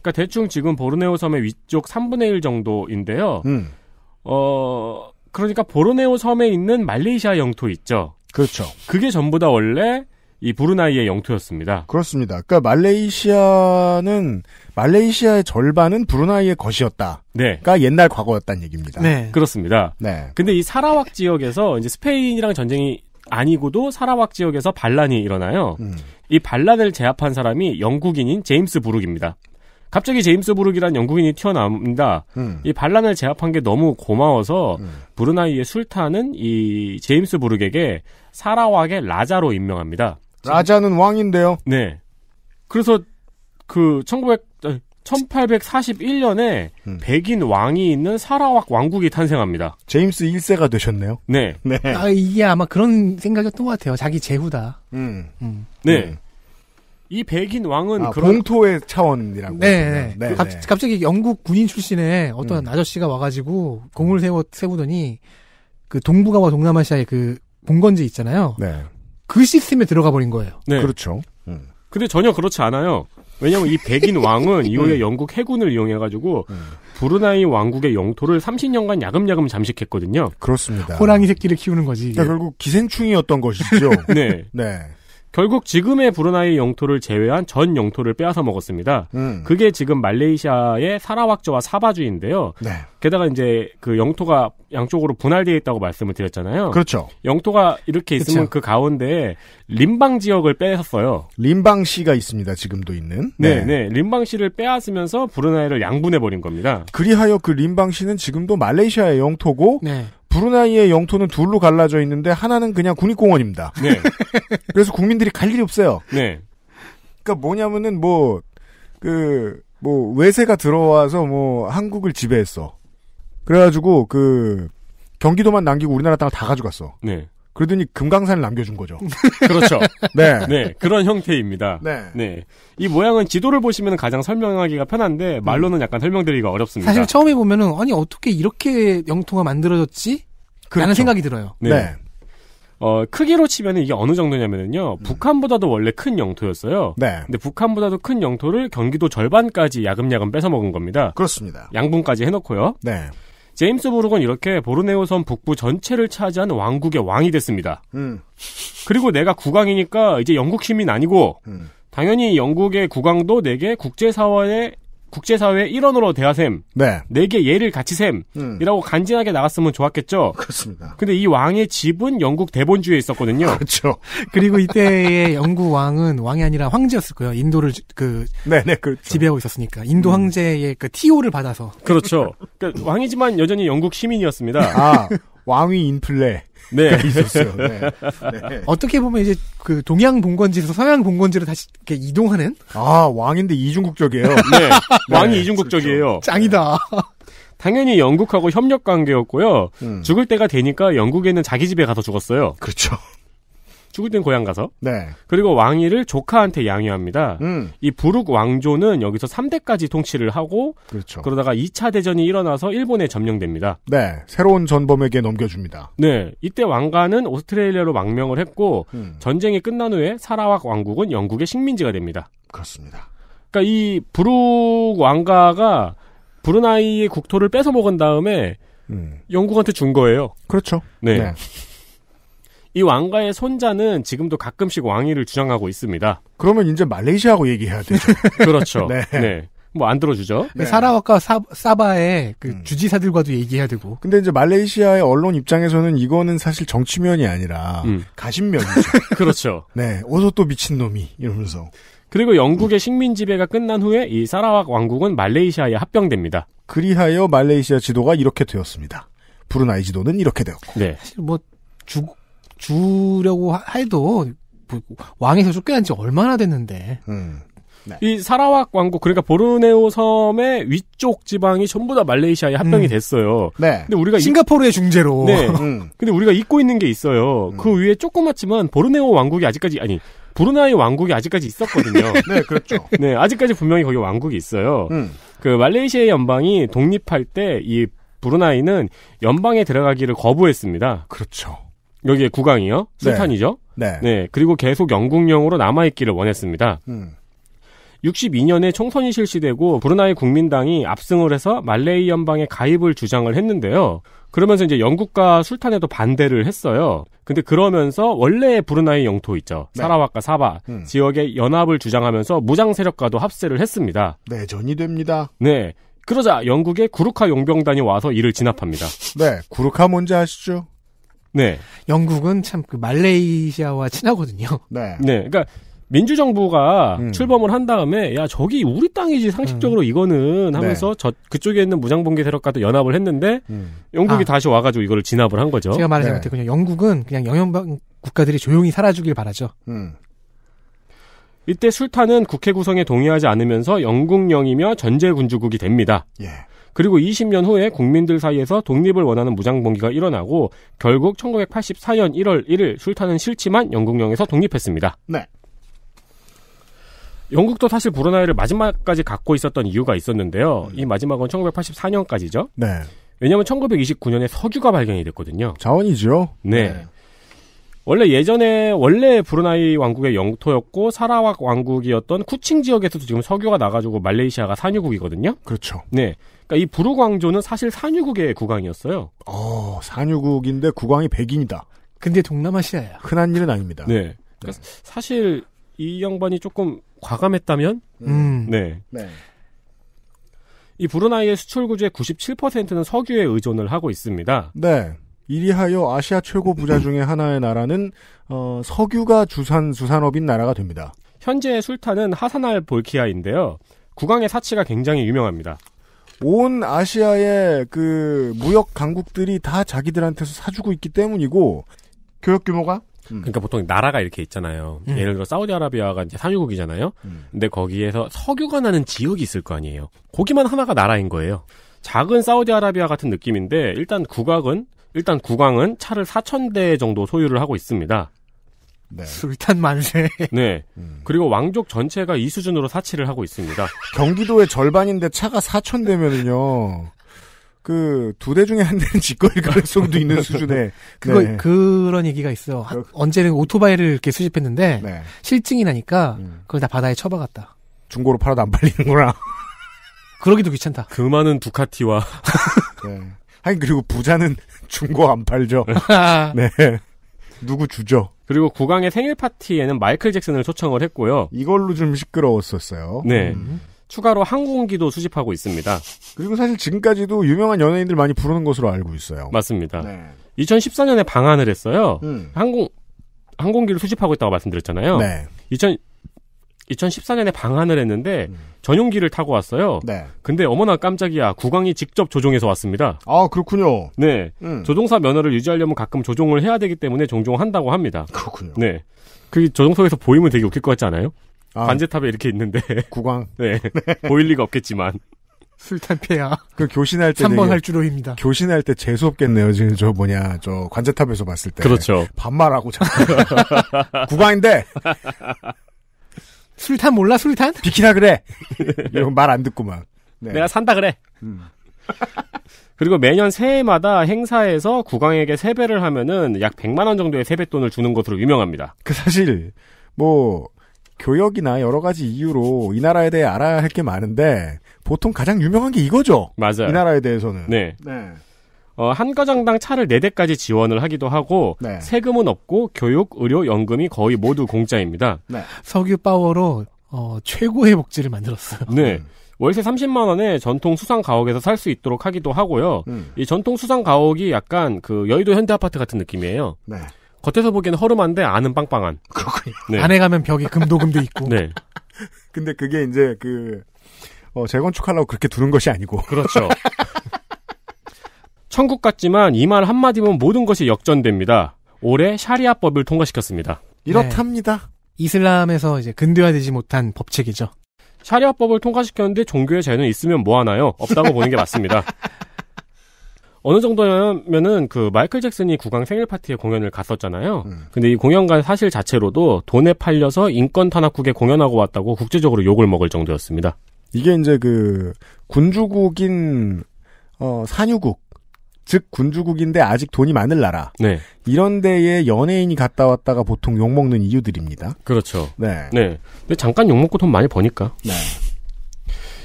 그러니까 대충 지금 보르네오 섬의 위쪽 3분의 1 정도인데요. 음. 어, 그러니까 보르네오 섬에 있는 말레이시아 영토 있죠. 그렇죠. 그게 전부 다 원래 이 브루나이의 영토였습니다. 그렇습니다. 그러니까 말레이시아는 말레이시아의 절반은 브루나이의 것이었다. 네. 그러니까 옛날 과거였다는 얘기입니다. 네. 그렇습니다. 네. 근데 이 사라왁 지역에서 이제 스페인이랑 전쟁이 아니고도 사라왁 지역에서 반란이 일어나요. 음. 이 반란을 제압한 사람이 영국인인 제임스 부룩입니다. 갑자기 제임스 부룩이란 영국인이 튀어나옵니다. 음. 이 반란을 제압한 게 너무 고마워서 음. 브루나이의 술탄은 이 제임스 부룩에게 사라왁의 라자로 임명합니다. 라자는 왕인데요. 네. 그래서 그 1900, 1841년에 아, 음. 백인 왕이 있는 사라왁 왕국이 탄생합니다. 제임스 1세가 되셨네요. 네. 네. 아, 이게 아마 그런 생각이었던 것 같아요. 자기 제후다 음. 음. 네. 음. 이 백인 왕은 아, 그런... 봉토의 차원이라고. 네. 네. 네. 갑, 네. 갑자기 영국 군인 출신의 어떤 음. 아저씨가 와가지고 공을 세워 세우더니 그 동북아와 동남아시아의 그 봉건제 있잖아요. 네. 그 시스템에 들어가 버린 거예요. 네. 그렇죠. 음. 근데 전혀 그렇지 않아요. 왜냐면 이 백인 왕은 음. 이후에 영국 해군을 이용해가지고 음. 브루나이 왕국의 영토를 30년간 야금야금 잠식했거든요. 그렇습니다. 호랑이 새끼를 키우는 거지. 그러니까 결국 기생충이었던 것이죠. 네. 네. 결국 지금의 브루나이 영토를 제외한 전 영토를 빼앗아 먹었습니다. 음. 그게 지금 말레이시아의 사라왁저와 사바주인데요. 네. 게다가 이제 그 영토가 양쪽으로 분할되어 있다고 말씀을 드렸잖아요. 그렇죠. 영토가 이렇게 그렇죠. 있으면 그 가운데 림방 지역을 빼앗았어요. 림방시가 있습니다. 지금도 있는. 네, 네. 네. 림방시를 빼앗으면서 브루나이를 양분해 버린 겁니다. 그리하여 그 림방시는 지금도 말레이시아의 영토고 네. 브루나이의 영토는 둘로 갈라져 있는데 하나는 그냥 국립공원입니다. 네. 그래서 국민들이 갈 일이 없어요. 네. 그러니까 뭐냐면은 뭐그뭐 그, 뭐 외세가 들어와서 뭐 한국을 지배했어. 그래가지고 그 경기도만 남기고 우리나라 땅을 다 가져갔어. 네. 그러더니 금강산을 남겨준 거죠. 그렇죠. 네. 네. 그런 형태입니다. 네. 네. 이 모양은 지도를 보시면 가장 설명하기가 편한데, 음. 말로는 약간 설명드리기가 어렵습니다. 사실 처음에 보면은, 아니, 어떻게 이렇게 영토가 만들어졌지? 그렇죠. 라는 생각이 들어요. 네. 네. 어, 크기로 치면 이게 어느 정도냐면요. 음. 북한보다도 원래 큰 영토였어요. 네. 근데 북한보다도 큰 영토를 경기도 절반까지 야금야금 뺏어먹은 겁니다. 그렇습니다. 양분까지 해놓고요. 네. 제임스 보르곤 이렇게 보르네오섬 북부 전체를 차지한 왕국의 왕이 됐습니다. 음. 그리고 내가 국왕이니까 이제 영국 시민 아니고 음. 당연히 영국의 국왕도 내게 국제사원의 국제사회 일원으로 대하셈, 네. 내게 예를 같이셈이라고 음. 간지나게 나갔으면 좋았겠죠. 그렇습니다. 근데 이 왕의 집은 영국 대본주에 있었거든요. 그렇죠. 그리고 이때의 영국 왕은 왕이 아니라 황제였을 거예요. 인도를 그 네네 네, 그렇죠. 지배하고 있었으니까 인도 음. 황제의 그 티오를 받아서. 그렇죠. 그러니까 왕이지만 여전히 영국 시민이었습니다. 아 왕위 인플레. 네. 있었어요. 네. 네. 네. 어떻게 보면 이제 그 동양 봉건지에서 서양 봉건지로 다시 이렇게 이동하는? 아 왕인데 이중국적이에요. 네. 네. 왕이 이중국적이에요. 그렇죠. 짱이다. 네. 당연히 영국하고 협력 관계였고요. 음. 죽을 때가 되니까 영국에는 자기 집에 가서 죽었어요. 그렇죠. 죽은 고향 가서. 네. 그리고 왕위를 조카한테 양유합니다. 음. 이 부룩 왕조는 여기서 3대까지 통치를 하고 그렇죠. 그러다가 2차 대전이 일어나서 일본에 점령됩니다. 네. 새로운 전범에게 넘겨줍니다. 네. 이때 왕가는 오스트레일리아로 망명을 했고 음. 전쟁이 끝난 후에 사라왁 왕국은 영국의 식민지가 됩니다. 그렇습니다. 그러니까 이 부룩 왕가가 브루나이의 국토를 뺏어 먹은 다음에 음. 영국한테 준 거예요. 그렇죠. 네. 네. 이 왕가의 손자는 지금도 가끔씩 왕위를 주장하고 있습니다. 그러면 이제 말레이시아하고 얘기해야 되죠. 그렇죠. 네. 네. 뭐 안 들어주죠. 네. 그 사라와카 사, 사바의 그 음. 주지사들과도 얘기해야 되고. 근데 이제 말레이시아의 언론 입장에서는 이거는 사실 정치면이 아니라 음. 가신면이죠. 그렇죠. 네, 어서 또 미친 놈이 이러면서. 그리고 영국의 식민 지배가 끝난 후에 이 사라왁 왕국은 말레이시아에 합병됩니다. 그리하여 말레이시아 지도가 이렇게 되었습니다. 브루나이 지도는 이렇게 되었고. 네. 사실 뭐 주, 주려고 해도 뭐 왕에서 쫓겨난 지 얼마나 됐는데. 음. 네. 이 사라왁 왕국 그러니까 보르네오 섬의 위쪽 지방이 전부 다 말레이시아에 합병이 음. 됐어요. 네. 근데 우리가 싱가포르의 중재로. 네. 음. 근데 우리가 잊고 있는 게 있어요. 음. 그 위에 조그맣지만 보르네오 왕국이 아직까지 아니 브루나이 왕국이 아직까지 있었거든요. 네, 그렇죠. 네, 아직까지 분명히 거기 왕국이 있어요. 음. 그 말레이시아 연방이 독립할 때 이 브루나이는 연방에 들어가기를 거부했습니다. 그렇죠. 여기에 국왕이요. 술탄이죠. 네. 네. 네. 그리고 계속 영국령으로 남아있기를 원했습니다. 음. 62년에 총선이 실시되고 브루나이 국민당이 압승을 해서 말레이 연방에 가입을 주장을 했는데요. 그러면서 이제 영국과 술탄에도 반대를 했어요. 근데 그러면서 원래 브루나이 영토 있죠. 네. 사라와과 사바 음. 지역의 연합을 주장하면서 무장 세력과도 합세를 했습니다. 내전이 네, 됩니다. 네. 그러자 영국의 구루카 용병단이 와서 이를 진압합니다. 네. 구루카 뭔지 아시죠? 네. 영국은 참 그 말레이시아와 친하거든요. 네. 네. 그러니까 민주정부가 음. 출범을 한 다음에 야 저기 우리 땅이지 상식적으로 음. 이거는 하면서 네. 저 그쪽에 있는 무장봉기 세력과도 연합을 했는데 음. 영국이 아. 다시 와가지고 이거를 진압을 한 거죠. 제가 말하지 네. 못했군요. 영국은 그냥 영연방 국가들이 조용히 살아주길 바라죠. 음. 이때 술탄은 국회 구성에 동의하지 않으면서 영국령이며 전제군주국이 됩니다. 예. 그리고 20년 후에 국민들 사이에서 독립을 원하는 무장봉기가 일어나고 결국 1984년 1월 1일 술탄은 싫지만 영국령에서 독립했습니다. 네. 영국도 사실 브루나이를 마지막까지 갖고 있었던 이유가 있었는데요. 이 음. 마지막은 1984년까지죠. 네. 왜냐하면 1929년에 석유가 발견이 됐거든요. 자원이죠. 네. 네. 원래 예전에 원래 브루나이 왕국의 영토였고 사라왁 왕국이었던 쿠칭 지역에서도 지금 석유가 나가지고 말레이시아가 산유국이거든요. 그렇죠. 네. 그러니까 이부루광조는 사실 산유국의 국왕이었어요. 어, 산유국인데 국왕이 백인이다. 근데 동남아시아야. 흔한 일은 아닙니다. 네. 그러니까 네. 사실 이 양반이 조금 과감했다면 음. 네. 네. 이 브루나이의 수출 구조의 97%는 석유에 의존을 하고 있습니다. 네. 이리하여 아시아 최고 부자 중에 하나의 나라는 어, 석유가 주산 수산업인 나라가 됩니다. 현재 술탄은 하산알 볼키아인데요. 국왕의 사치가 굉장히 유명합니다. 온 아시아의 그 무역 강국들이 다 자기들한테서 사주고 있기 때문이고 교역 규모가 음. 그러니까 보통 나라가 이렇게 있잖아요. 음. 예를 들어 사우디아라비아가 이제 산유국이잖아요. 음. 근데 거기에서 석유가 나는 지역이 있을 거 아니에요. 거기만 하나가 나라인 거예요. 작은 사우디아라비아 같은 느낌인데 일단 국악은 일단 국왕은 차를 4천 대 정도 소유를 하고 있습니다. 네. 술탄 만세. 네. 음. 그리고 왕족 전체가 이 수준으로 사치를 하고 있습니다. 경기도의 절반인데 차가 4천 대면은요. 그 두 대 중에 한 대는 직거래 가능성도 있는 수준에 그거 네. 그런 얘기가 있어. 언제는 오토바이를 이렇게 수집했는데 네. 실증이 나니까 음. 그걸 다 바다에 쳐박았다. 중고로 팔아도 안 팔리는구나. 그러기도 귀찮다. 그 많은 두카티와 네. 하긴 그리고 부자는 중고 안 팔죠. 네. 누구 주죠. 그리고 국왕의 생일 파티에는 마이클 잭슨을 초청을 했고요. 이걸로 좀 시끄러웠었어요. 네. 음. 추가로 항공기도 수집하고 있습니다. 그리고 사실 지금까지도 유명한 연예인들 많이 부르는 것으로 알고 있어요. 맞습니다. 네. 2014년에 방한을 했어요. 음. 항공 항공기를 수집하고 있다고 말씀드렸잖아요. 네. 2000, 2014년에 방한을 했는데 음. 전용기를 타고 왔어요. 네. 근데 어머나 깜짝이야 국왕이 직접 조종해서 왔습니다. 아 그렇군요. 네. 음. 조종사 면허를 유지하려면 가끔 조종을 해야 되기 때문에 종종 한다고 합니다. 그렇군요. 네. 그 조종석에서 보이면 되게 웃길 것 같지 않아요? 아. 관제탑에 이렇게 있는데 국왕. 네. 네. 보일 리가 없겠지만. 술탄패야. 그 교신할 때 3번 할 주로입니다. 교신할 때 재수 없겠네요. 지금 저 뭐냐 저 관제탑에서 봤을 때. 그렇죠. 반말하고 자. 국왕인데. 술탄 몰라 술탄? 비키나 그래. 이런 말 안듣고 막. 네. 내가 산다 그래. 음. 그리고 매년 새해마다 행사에서 국왕에게 세배를 하면은 약 100만 원 정도의 세뱃돈을 주는 것으로 유명합니다. 그 사실 뭐 교역이나 여러 가지 이유로 이 나라에 대해 알아야 할 게 많은데 보통 가장 유명한 게 이거죠. 맞아요. 이 나라에 대해서는. 네. 네. 어, 한 가정당 차를 4대까지 지원을 하기도 하고 네. 세금은 없고 교육, 의료, 연금이 거의 모두 공짜입니다. 네. 석유 파워로 어, 최고의 복지를 만들었어요. 네. 음. 월세 30만 원에 전통 수상 가옥에서 살 수 있도록 하기도 하고요. 음. 이 전통 수상 가옥이 약간 그 여의도 현대 아파트 같은 느낌이에요. 네. 겉에서 보기에는 허름한데 안은 빵빵한. 그렇군요. 네. 안에 가면 벽이 금도금도 있고. 네. 근데 그게 이제 그 어, 재건축하려고 그렇게 두는 것이 아니고. 그렇죠. 천국 같지만 이 말 한마디면 모든 것이 역전됩니다. 올해 샤리아법을 통과시켰습니다. 이렇답니다. 네. 이슬람에서 이제 근대화되지 못한 법칙이죠. 샤리아법을 통과시켰는데 종교의 자유는 있으면 뭐 하나요? 없다고 보는 게 맞습니다. 어느 정도면은 그 마이클 잭슨이 국왕 생일 파티에 공연을 갔었잖아요. 음. 근데 이 공연관 사실 자체로도 돈에 팔려서 인권 탄압국에 공연하고 왔다고 국제적으로 욕을 먹을 정도였습니다. 이게 이제 그 군주국인 어, 산유국 즉 군주국인데 아직 돈이 많을 나라. 네. 이런 데에 연예인이 갔다 왔다가 보통 욕 먹는 이유들입니다. 그렇죠. 네. 네. 근데 잠깐 욕 먹고 돈 많이 버니까. 네.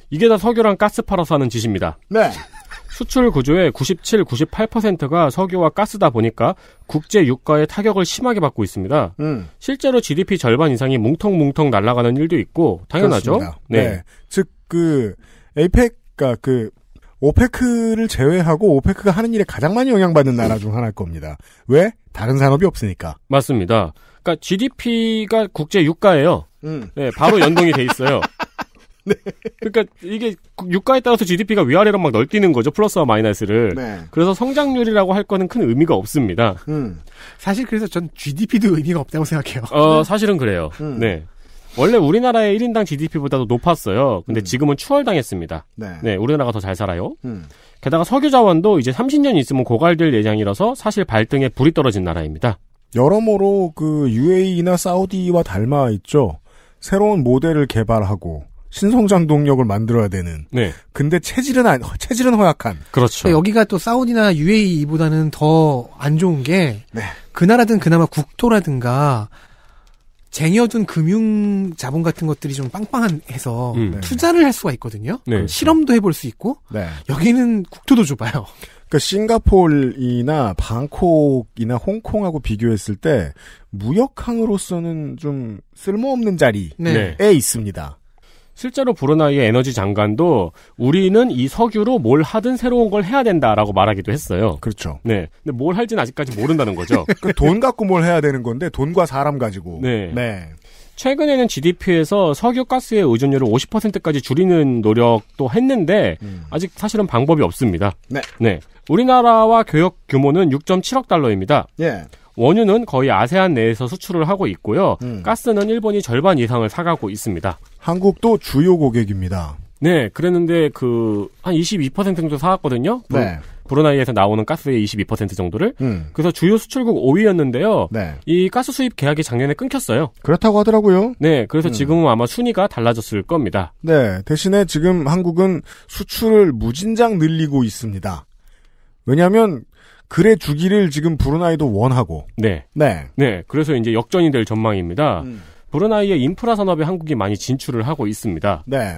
이게 다 석유랑 가스 팔아서 하는 짓입니다. 네. 수출 구조의 97, 98%가 석유와 가스다 보니까 국제 유가의 타격을 심하게 받고 있습니다. 음. 실제로 GDP 절반 이상이 뭉텅뭉텅 날아가는 일도 있고 당연하죠. 그렇습니다. 네. 네. 즉그 에이펙 그그 그러니까 오페크를 제외하고 오페크가 하는 일에 가장 많이 영향받는 나라 중 하나일 겁니다. 왜? 다른 산업이 없으니까. 맞습니다. 그러니까 GDP가 국제 유가예요. 음. 네, 바로 연동이 돼 있어요. 네. 그러니까 이게 유가에 따라서 GDP가 위아래로 막 널뛰는 거죠. 플러스와 마이너스를. 네. 그래서 성장률이라고 할 거는 큰 의미가 없습니다. 음. 사실 그래서 전 GDP도 의미가 없다고 생각해요. 어, 사실은 그래요. 음. 네. 원래 우리나라의 1인당 GDP보다도 높았어요. 근데 음. 지금은 추월당했습니다. 네. 네 우리나라가 더 잘 살아요. 음. 게다가 석유 자원도 이제 30년 있으면 고갈될 예정이라서 사실 발등에 불이 떨어진 나라입니다. 여러모로 그 UAE나 사우디와 닮아 있죠. 새로운 모델을 개발하고 신성장 동력을 만들어야 되는. 네. 근데 체질은 안, 체질은 허약한. 그렇죠. 여기가 또 사우디나 UAE보다는 더 안 좋은 게그 네. 그 나라든 그나마 국토라든가 쟁여둔 금융 자본 같은 것들이 좀 빵빵해서 음. 네. 투자를 할 수가 있거든요. 네. 실험도 해볼 수 있고 네. 여기는 국토도 좁아요. 그러니까 싱가폴이나 방콕이나 홍콩하고 비교했을 때 무역항으로서는 좀 쓸모없는 자리에 네. 네. 있습니다. 실제로 브루나이의 에너지 장관도 우리는 이 석유로 뭘 하든 새로운 걸 해야 된다라고 말하기도 했어요. 그렇죠. 네. 근데 뭘 할지는 아직까지 모른다는 거죠. 그돈 갖고 뭘 해야 되는 건데 돈과 사람 가지고. 네. 네. 최근에는 GDP에서 석유가스의 의존율을 50%까지 줄이는 노력도 했는데 음. 아직 사실은 방법이 없습니다. 네. 네. 우리나라와 교역 규모는 6.7억 달러입니다. 예. 원유는 거의 아세안 내에서 수출을 하고 있고요. 음. 가스는 일본이 절반 이상을 사가고 있습니다. 한국도 주요 고객입니다. 네, 그랬는데 그 한 22% 정도 사왔거든요. 네. 브루나이에서 나오는 가스의 22% 정도를. 음. 그래서 주요 수출국 5위였는데요. 네. 이 가스 수입 계약이 작년에 끊겼어요. 그렇다고 하더라고요. 네, 그래서 음. 지금은 아마 순위가 달라졌을 겁니다. 네, 대신에 지금 한국은 수출을 무진장 늘리고 있습니다. 왜냐하면 그래 주기를 지금 브루나이도 원하고. 네. 네. 네. 그래서 이제 역전이 될 전망입니다. 음. 브루나이의 인프라 산업에 한국이 많이 진출을 하고 있습니다. 네.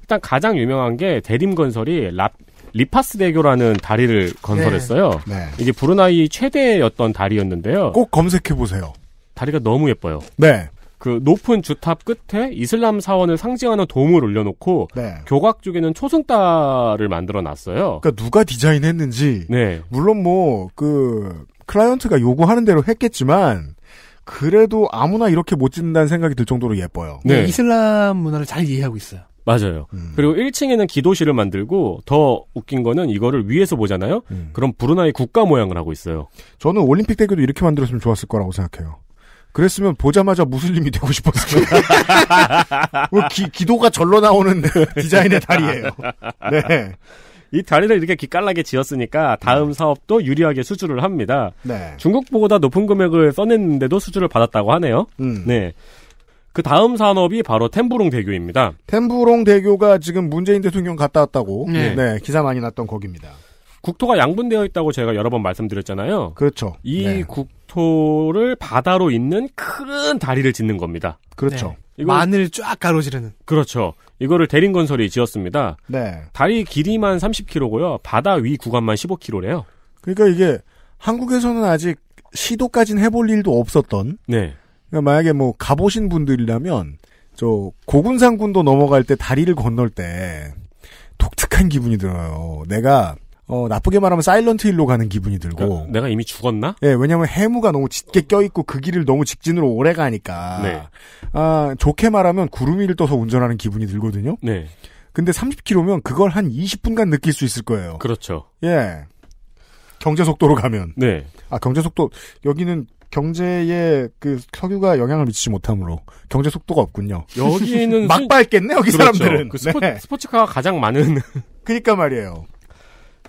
일단 가장 유명한 게 대림건설이 랍, 리파스 대교라는 다리를 예. 건설했어요. 네. 네. 이제 브루나이 최대였던 다리였는데요. 꼭 검색해 보세요. 다리가 너무 예뻐요. 네. 그 높은 주탑 끝에 이슬람 사원을 상징하는 돔을 올려놓고 네. 교각 쪽에는 초승달을 만들어 놨어요. 그러니까 누가 디자인했는지 네. 물론 뭐 그 클라이언트가 요구하는 대로 했겠지만 그래도 아무나 이렇게 못 짓는다는 생각이 들 정도로 예뻐요. 네. 네 이슬람 문화를 잘 이해하고 있어요. 맞아요. 음. 그리고 1층에는 기도실을 만들고 더 웃긴 거는 이거를 위에서 보잖아요. 음. 그럼 브루나이 국가 모양을 하고 있어요. 저는 올림픽 대교도 이렇게 만들었으면 좋았을 거라고 생각해요. 그랬으면 보자마자 무슬림이 되고 싶었어요. 뭐 기, 기도가 절로 나오는 디자인의 다리예요. 네. 이 다리를 이렇게 기깔나게 지었으니까 다음 네. 사업도 유리하게 수주를 합니다. 네. 중국보다 높은 금액을 써냈는데도 수주를 받았다고 하네요. 음. 네. 그 다음 산업이 바로 템부롱 대교입니다. 템부롱 대교가 지금 문재인 대통령 갔다 왔다고 네. 네, 기사 많이 났던 거기입니다. 국토가 양분되어 있다고 제가 여러 번 말씀드렸잖아요. 그렇죠. 이 네. 국토를 바다로 있는큰 다리를 짓는 겁니다. 그렇죠. 네. 만을 쫙 가로지르는. 그렇죠. 이거를 대림건설이 지었습니다. 네. 다리 길이만 30km고요. 바다 위 구간만 15km래요. 그러니까 이게 한국에서는 아직 시도까진 해볼 일도 없었던. 네. 그러니까 만약에 뭐 가보신 분들이라면 저 고군산군도 넘어갈 때 다리를 건널 때 독특한 기분이 들어요. 내가 어, 나쁘게 말하면 사일런트 힐로 가는 기분이 들고. 그러니까 내가 이미 죽었나? 예, 왜냐면 해무가 너무 짙게 껴있고 그 길을 너무 직진으로 오래 가니까. 네. 아, 좋게 말하면 구름 위를 떠서 운전하는 기분이 들거든요. 네. 근데 30km면 그걸 한 20분간 느낄 수 있을 거예요. 그렇죠. 예. 경제 속도로 가면. 네. 아, 경제 속도, 여기는 경제에 그 석유가 영향을 미치지 못하므로 경제 속도가 없군요. 여기는. 막 밟겠네, 여기 그렇죠. 사람들은. 그 스포, 네. 스포츠카가 가장 많은. 그니까 말이에요.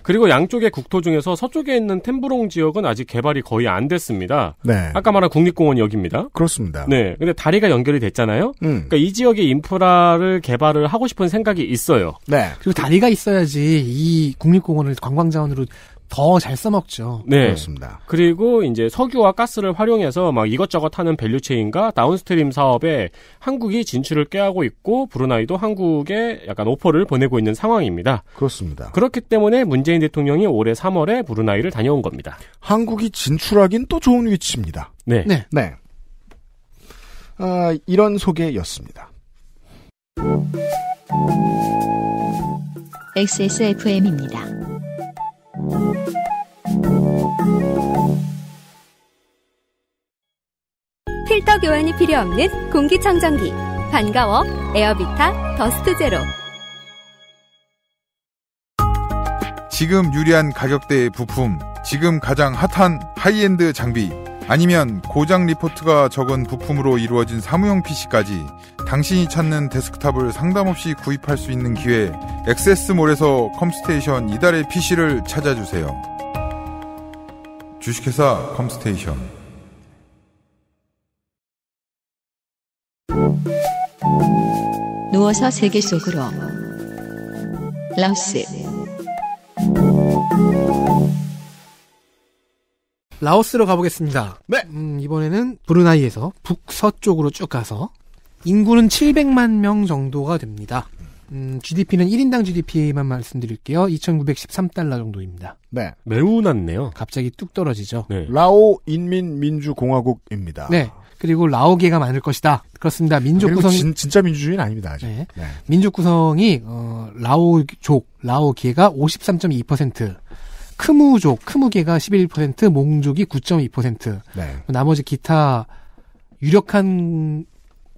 그리고 양쪽의 국토 중에서 서쪽에 있는 템브롱 지역은 아직 개발이 거의 안 됐습니다. 네. 아까 말한 국립공원역입니다. 그렇습니다. 네. 근데 다리가 연결이 됐잖아요. 음. 그러니까 이 지역의 인프라를 개발을 하고 싶은 생각이 있어요. 네. 그리고 다리가 있어야지 이 국립공원을 관광자원으로 더잘 써먹죠. 네. 그렇습니다. 그리고 이제 석유와 가스를 활용해서 막 이것저것 하는 밸류체인과 다운스트림 사업에 한국이 진출을 꾀하고 있고 브루나이도 한국에 약간 오퍼를 보내고 있는 상황입니다. 그렇습니다. 그렇기 때문에 문재인 대통령이 올해 3월에 브루나이를 다녀온 겁니다. 한국이 진출하긴 또 좋은 위치입니다. 네. 네. 네. 아, 이런 소개였습니다. XSFM입니다. 필터 교환이 필요 없는 공기청정기 반가워 에어비타 더스트 제로 지금 유리한 가격대의 부품 지금 가장 핫한 하이엔드 장비 아니면 고장 리포트가 적은 부품으로 이루어진 사무용 PC까지 당신이 찾는 데스크탑을 상담 없이 구입할 수 있는 기회 엑세스몰에서 컴스테이션 이달의 PC를 찾아주세요. 주식회사 컴스테이션 누워서 세계 속으로 라오스 라오스로 가보겠습니다. 네. 음, 이번에는 브루나이에서 북서쪽으로 쭉 가서 인구는 700만 명 정도가 됩니다. 음, GDP는 1인당 GDP만 말씀드릴게요. 2,913달러 정도입니다. 네. 매우 낮네요. 갑자기 뚝 떨어지죠. 네. 라오 인민민주공화국입니다. 네. 그리고 라오계가 많을 것이다. 그렇습니다. 민족 구성 진, 진짜 민주주의는 아닙니다. 아직. 네. 네. 민족 구성이 어, 라오족, 라오계가 53.2%, 크무족, 크무계가 11%, 몽족이 9.2%. 네. 나머지 기타 유력한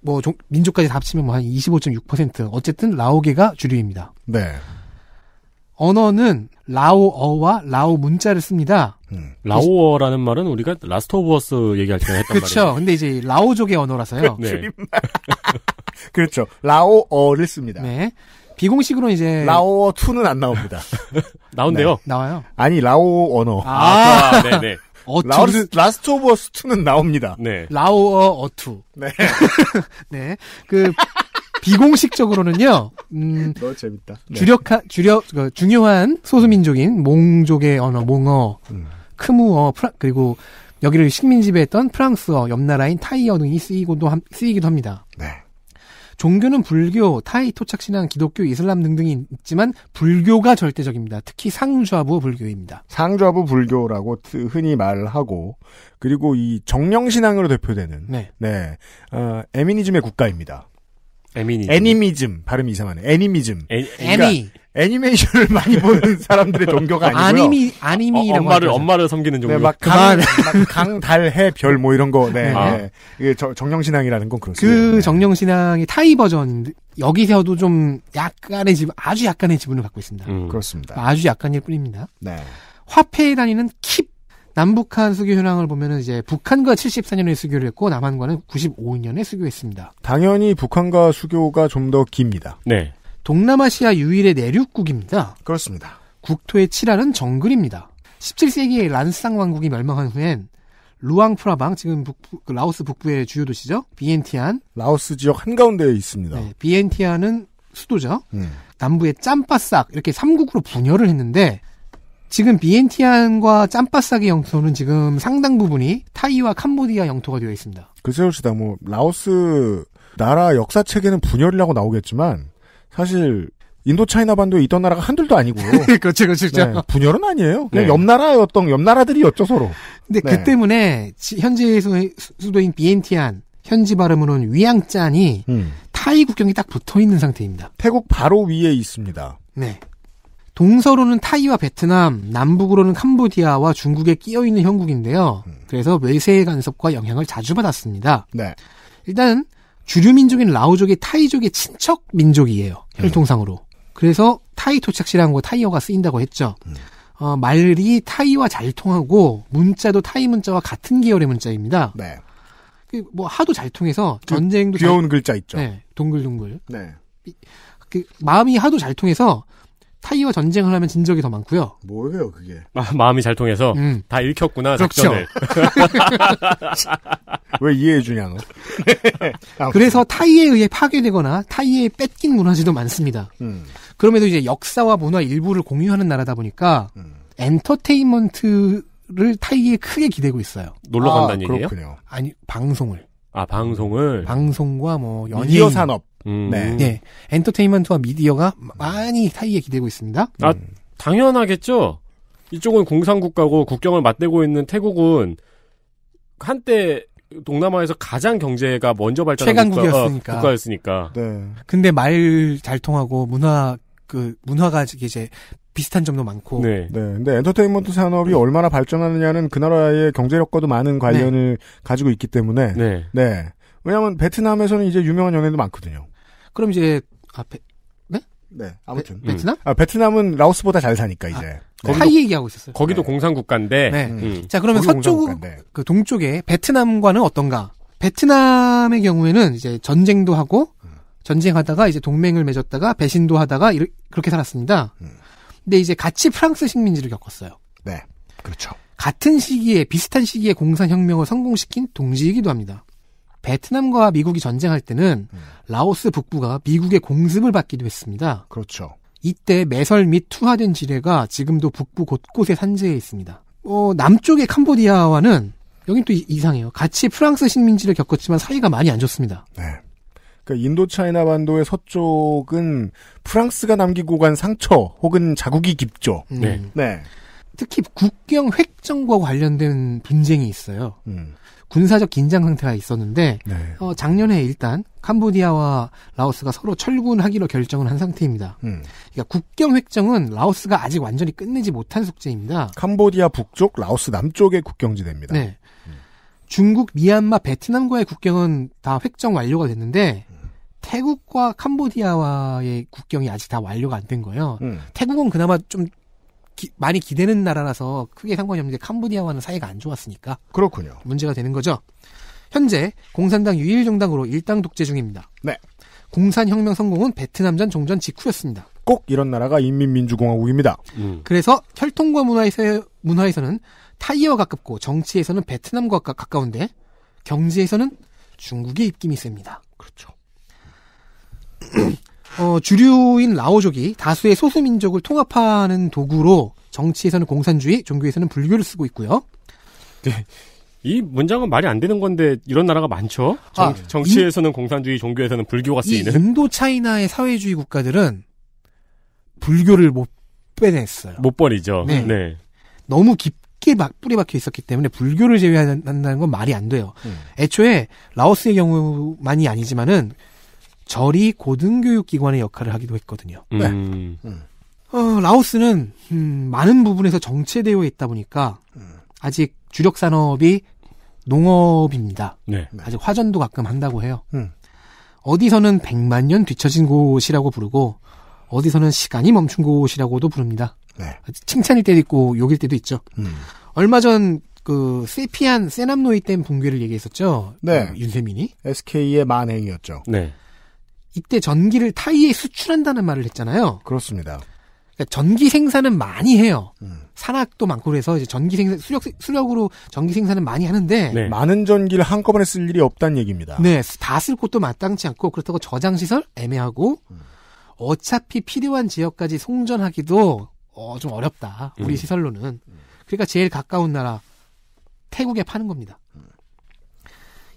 뭐 종, 민족까지 다 합치면 뭐 한25.6% 어쨌든 라오계가 주류입니다. 네. 언어는 라오어와 라오 문자를 씁니다. 음. 라오어라는 말은 우리가 라스트 오브 어스 얘기할 때 했단 말이에요. 그렇죠. 근데 이제 라오족의 언어라서요. 그 네. 그렇죠. 라오어를 씁니다. 네. 비공식으로 이제 라오어 2는 안 나옵니다. 나온대요. 네. 나와요. 아니 라오 언어. 아, 아 네, 네네. 어투 라스 라스트 오브 어스 2는 나옵니다. 네. 라오어 어투. 네. 네. 그 비공식적으로는요. 음. 너 재밌다. 네. 주력한 주력 그 중요한 소수민족인 몽족의 언어 몽어, 음. 크무어, 프랑 그리고 여기를 식민 지배했던 프랑스어, 옆 나라인 타이어 등이 쓰이고도 쓰이기도 합니다. 네. 종교는 불교, 타이 토착 신앙, 기독교, 이슬람 등등이 있지만 불교가 절대적입니다. 특히 상좌부 불교입니다. 상좌부 불교라고 흔히 말하고 그리고 이 정령 신앙으로 대표되는 네, 네 어, 에미니즘의 국가입니다. 에미니즘. 애니미즘 발음이 이상하네. 애니미즘. 애, 그러니까 애 애니메이션을 많이 보는 사람들의 종교가 아니고요. 아님이아니미 어, 엄마를 엄마를 섬기는 종교. 네, 막그 강달 해 별 뭐 이런 거. 네. 아. 네. 이게 정령신앙이라는 건 그렇습니다. 그 네. 정령신앙이 타이 버전 여기서도 좀 약간의 지 아주 약간의 지분을 갖고 있습니다. 음. 그렇습니다. 뭐 아주 약간일 뿐입니다. 네. 화폐에 다니는 킵 남북한 수교 현황을 보면 이제 북한과 74년에 수교를 했고 남한과는 95년에 수교했습니다. 당연히 북한과 수교가 좀 더 깁니다. 네. 동남아시아 유일의 내륙국입니다. 그렇습니다. 국토의 칠알은 정글입니다. 17세기에 란쌍 왕국이 멸망한 후엔 루앙프라방 지금 북부, 그 라오스 북부의 주요 도시죠. 비엔티안 라오스 지역 한가운데에 있습니다. 네, 비엔티안은 수도죠. 음. 남부의 짬바싹 이렇게 3국으로 분열을 했는데 지금 비엔티안과 짬바싹의 영토는 지금 상당 부분이 타이와 캄보디아 영토가 되어 있습니다. 글쎄요, 시다 뭐 라오스 나라 역사책에는 분열이라고 나오겠지만 사실 인도 차이나 반도에 있던 나라가 한둘도 아니고. 그렇죠, 그렇죠, 그렇죠. 네, 분열은 아니에요. 그냥 네. 옆 나라였던 옆 나라들이었죠 서로. 근데 네. 그 때문에 현재 수도인 비엔티안 현지 발음으로는 위앙짠이 음. 타이 국경이 딱 붙어 있는 상태입니다. 태국 바로 위에 있습니다. 네. 동서로는 타이와 베트남, 남북으로는 캄보디아와 중국에 끼어 있는 형국인데요. 음. 그래서 외세의 간섭과 영향을 자주 받았습니다. 네. 일단 주류 민족인 라오족이 타이족의 친척 민족이에요. 혈통상으로. 음. 그래서 타이 토착시라는 거 타이어가 쓰인다고 했죠. 음. 어, 말이 타이와 잘 통하고 문자도 타이 문자와 같은 계열의 문자입니다. 네. 그 뭐 하도 잘 통해서 그 전쟁도 그, 귀여운 잘, 글자 있죠. 네, 동글동글. 네. 그 마음이 하도 잘 통해서 타이어 전쟁을 하면 진 적이 더 많고요. 뭐예요, 그게? 아, 마음이 잘 통해서 음. 다 읽혔구나 그렇죠. 작전을. 왜 이해해 주냐 너? 그래서 타이에 의해 파괴되거나 타이에 뺏긴 문화지도 많습니다. 음. 그럼에도 이제 역사와 문화 일부를 공유하는 나라다 보니까 음. 엔터테인먼트를 타이에 크게 기대고 있어요. 놀러 간다는 아, 얘기예요? 그렇군요. 아니 방송을. 아 방송을. 방송과 뭐 연예 산업. 음. 네. 예. 엔터테인먼트와 미디어가 많이 사이에 기대고 있습니다. 아, 당연하겠죠. 이쪽은 공산국가고 국경을 맞대고 있는 태국은 한때 동남아에서 가장 경제가 먼저 발전한 국가였으니까. 어, 국가였으니까. 네. 근데 말 잘 통하고 문화 그 문화가 이제 비슷한 점도 많고. 네. 네. 근데 엔터테인먼트 산업이 얼마나 발전하느냐는 그 나라의 경제력과도 많은 관련을 네. 가지고 있기 때문에. 네. 네. 왜냐하면 베트남에서는 이제 유명한 연예인도 많거든요. 그럼 이제 아 베, 네? 네 아무튼 베, 트남 음. 아, 베트남은 라오스보다 잘 사니까 아, 이제 아, 거기도, 이 얘기하고 있었어요. 거기도 네. 공산 국가인데. 네. 음. 음. 자 그러면 서쪽 네. 그 동쪽에 베트남과는 어떤가? 베트남의 경우에는 이제 전쟁도 하고 음. 전쟁하다가 이제 동맹을 맺었다가 배신도 하다가 이렇게 그렇게 살았습니다. 음. 근데 이제 같이 프랑스 식민지를 겪었어요. 네, 그렇죠. 같은 시기에 비슷한 시기에 공산혁명을 성공시킨 동지이기도 합니다. 베트남과 미국이 전쟁할 때는 음. 라오스 북부가 미국의 공습을 받기도 했습니다. 그렇죠. 이때 매설 및 투하된 지뢰가 지금도 북부 곳곳에 산재해 있습니다. 어, 남쪽의 캄보디아와는 여긴 또 이상해요. 같이 프랑스 식민지를 겪었지만 사이가 많이 안 좋습니다. 네. 그러니까 인도차이나 반도의 서쪽은 프랑스가 남기고 간 상처 혹은 자국이 깊죠. 음. 네. 네. 특히 국경 획정과 관련된 분쟁이 있어요. 음. 군사적 긴장 상태가 있었는데 네. 어, 작년에 일단 캄보디아와 라오스가 서로 철군하기로 결정을 한 상태입니다. 음. 그러니까 국경 획정은 라오스가 아직 완전히 끝내지 못한 숙제입니다. 캄보디아 북쪽, 라오스 남쪽의 국경지대입니다. 네. 중국, 미얀마, 베트남과의 국경은 다 획정 완료가 됐는데 태국과 캄보디아와의 국경이 아직 다 완료가 안 된 거예요. 음. 태국은 그나마 좀 기, 많이 기대는 나라라서 크게 상관이 없는데 캄보디아와는 사이가 안 좋았으니까 그렇군요. 문제가 되는 거죠. 현재 공산당 유일 정당으로 일당 독재 중입니다. 네. 공산혁명 성공은 베트남전 종전 직후였습니다. 꼭 이런 나라가 인민민주공화국입니다. 음. 그래서 혈통과 문화에서, 문화에서는 타이어 가깝고 정치에서는 베트남과 가까운데 경제에서는 중국의 입김이 셉니다. 그렇죠. 어, 주류인 라오족이 다수의 소수민족을 통합하는 도구로 정치에서는 공산주의, 종교에서는 불교를 쓰고 있고요. 네. 이 문장은 말이 안 되는 건데 이런 나라가 많죠. 정, 아, 정치에서는 이, 공산주의, 종교에서는 불교가 쓰이는. 인도 차이나의 사회주의 국가들은 불교를 못 빼냈어요. 못 버리죠. 네. 네. 너무 깊게 막 뿌리 박혀 있었기 때문에 불교를 제외한다는 건 말이 안 돼요. 음. 애초에 라오스의 경우만이 아니지만은 절이 고등교육기관의 역할을 하기도 했거든요. 음. 네. 음. 어, 라오스는 음, 많은 부분에서 정체되어 있다 보니까 아직 주력 산업이 농업입니다. 네. 아직 화전도 가끔 한다고 해요. 음. 어디서는 1 0 0만년 뒤처진 곳이라고 부르고 어디서는 시간이 멈춘 곳이라고도 부릅니다. 네. 칭찬일 때도 있고 욕일 때도 있죠. 음. 얼마 전 그 세피안 세남노이 댐 붕괴를 얘기했었죠. 네. 윤세민이 SK의 만행이었죠. 네. 이때 전기를 타이에 수출한다는 말을 했잖아요. 그렇습니다. 그러니까 전기 생산은 많이 해요. 음. 산악도 많고 그래서 이제 전기 생산 수력 수력으로 전기 생산은 많이 하는데 네. 많은 전기를 한꺼번에 쓸 일이 없다는 얘기입니다. 네, 다쓸 곳도 마땅치 않고 그렇다고 저장 시설 애매하고 음. 어차피 필요한 지역까지 송전하기도 어, 좀 어렵다. 우리 음. 시설로는 그러니까 제일 가까운 나라 태국에 파는 겁니다. 음.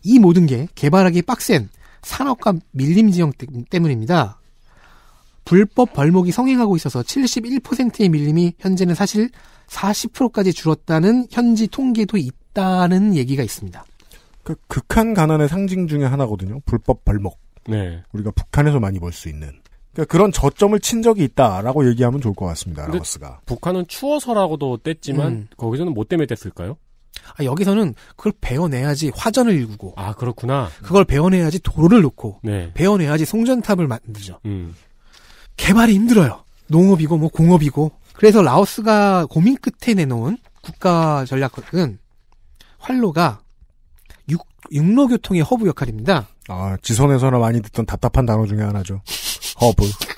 이 모든 게 개발하기 빡센 산업과 밀림 지형 때문입니다. 불법 벌목이 성행하고 있어서 71%의 밀림이 현재는 사실 40%까지 줄었다는 현지 통계도 있다는 얘기가 있습니다. 그 극한 가난의 상징 중의 하나거든요. 불법 벌목. 네. 우리가 북한에서 많이 볼 수 있는. 그러니까 그런 저점을 친 적이 있다라고 얘기하면 좋을 것 같습니다. 라마스가. 북한은 추워서라고도 뗐지만 음. 거기서는 뭐 때문에 뗐을까요? 아, 여기서는 그걸 베어내야지 화전을 일구고. 아, 그렇구나. 그걸 베어내야지 도로를 놓고. 네. 베어내야지 송전탑을 만들죠. 음. 개발이 힘들어요. 농업이고 뭐 공업이고. 그래서 라오스가 고민 끝에 내놓은 국가 전략은 활로가 육, 육로 교통의 허브 역할입니다. 아, 지선에서나 많이 듣던 답답한 단어 중에 하나죠. 허브.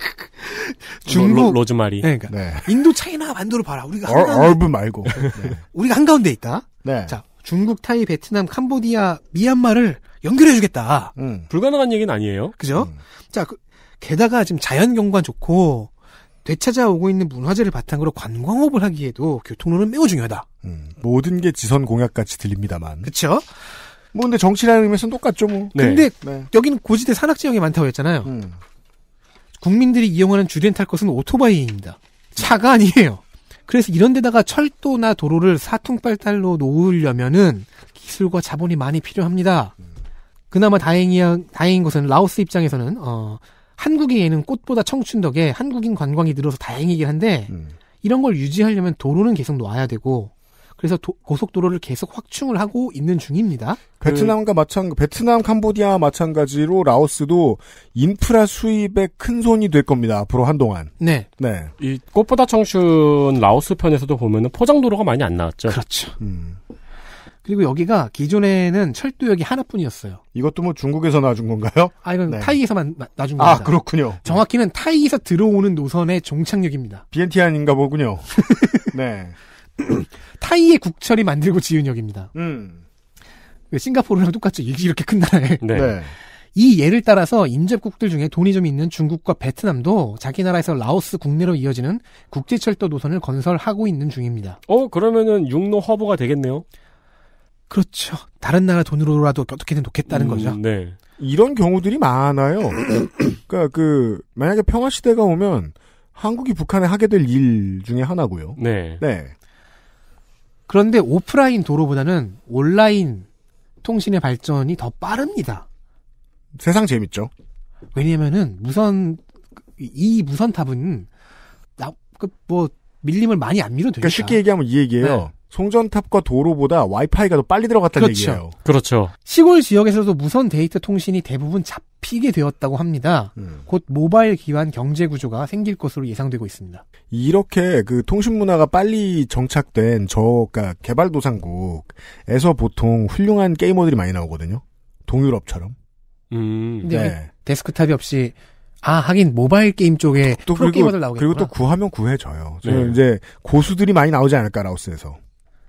중국 로, 즈마리 네, 그러니까 네. 인도 차이나 반도를 봐라. 우리가 얼브 말고 네. 네. 우리가 한가운데 있다. 네. 자, 중국, 타이, 베트남, 캄보디아, 미얀마를 연결해주겠다. 음. 불가능한 얘기는 아니에요. 그죠? 음. 자, 그, 게다가 지금 자연 경관 좋고 되찾아오고 있는 문화재를 바탕으로 관광업을 하기에도 교통로는 매우 중요하다. 음. 모든 게 지선 공약같이 들립니다만. 그렇죠. 뭐 근데 정치라는 의미에서는 똑같죠 뭐. 네. 근데 네. 여기는 고지대 산악 지형이 많다고 했잖아요. 음. 국민들이 이용하는 주된 탈 것은 오토바이입니다. 차가 아니에요. 그래서 이런 데다가 철도나 도로를 사통발달로 놓으려면은 기술과 자본이 많이 필요합니다. 그나마 다행이야, 다행인 것은 라오스 입장에서는, 어, 한국의 예는 꽃보다 청춘 덕에 한국인 관광이 늘어서 다행이긴 한데, 음. 이런 걸 유지하려면 도로는 계속 놓아야 되고, 그래서 도, 고속도로를 계속 확충을 하고 있는 중입니다. 그 베트남과 마찬가 지 베트남, 캄보디아와 마찬가지로 라오스도 인프라 수입에큰 손이 될 겁니다. 앞으로 한동안. 네. 네. 이 꽃보다 청춘 라오스 편에서도 보면은 포장도로가 많이 안 나왔죠. 그렇죠. 음. 그리고 여기가 기존에는 철도역이 하나뿐이었어요. 이것도 뭐 중국에서 놔준 건가요? 아, 이건 네. 타이에서만 놔준 아, 겁니다. 아, 그렇군요. 정확히는 타이에서 들어오는 노선의 종착역입니다. 비엔티안인가 보군요. 네. 타이의 국철이 만들고 지은 역입니다. 음. 싱가포르랑 똑같죠. 이렇게 큰 나라에. 네. 네. 이 예를 따라서 임접국들 중에 돈이 좀 있는 중국과 베트남도 자기 나라에서 라오스 국내로 이어지는 국제철도 노선을 건설하고 있는 중입니다. 어, 그러면은 육로 허브가 되겠네요? 그렇죠. 다른 나라 돈으로라도 어떻게든 놓겠다는 음, 거죠. 네. 이런 경우들이 많아요. 그러니까 그 만약에 평화 시대가 오면 한국이 북한에 하게 될 일 중에 하나고요. 네. 네. 그런데 오프라인 도로보다는 온라인 통신의 발전이 더 빠릅니다. 세상 재밌죠. 왜냐면은 무선 이 무선 탑은 나그뭐 밀림을 많이 안 밀어도 그러니까 되니까. 그러니까 쉽게 얘기하면 이 얘기예요. 네. 송전탑과 도로보다 와이파이가 더 빨리 들어갔다는 그렇죠. 얘기예요. 그렇죠. 시골 지역에서도 무선 데이터 통신이 대부분 잡히게 되었다고 합니다. 음. 곧 모바일 기반 경제 구조가 생길 것으로 예상되고 있습니다. 이렇게 그 통신 문화가 빨리 정착된 저가 그러니까 개발도상국에서 보통 훌륭한 게이머들이 많이 나오거든요. 동유럽처럼. 음. 데 네. 데스크탑이 없이 아 하긴 모바일 게임 쪽에 또 프로 게이머들 나오겠구 그리고 또 구하면 구해져요. 네. 이제 고수들이 많이 나오지 않을까 라오스에서.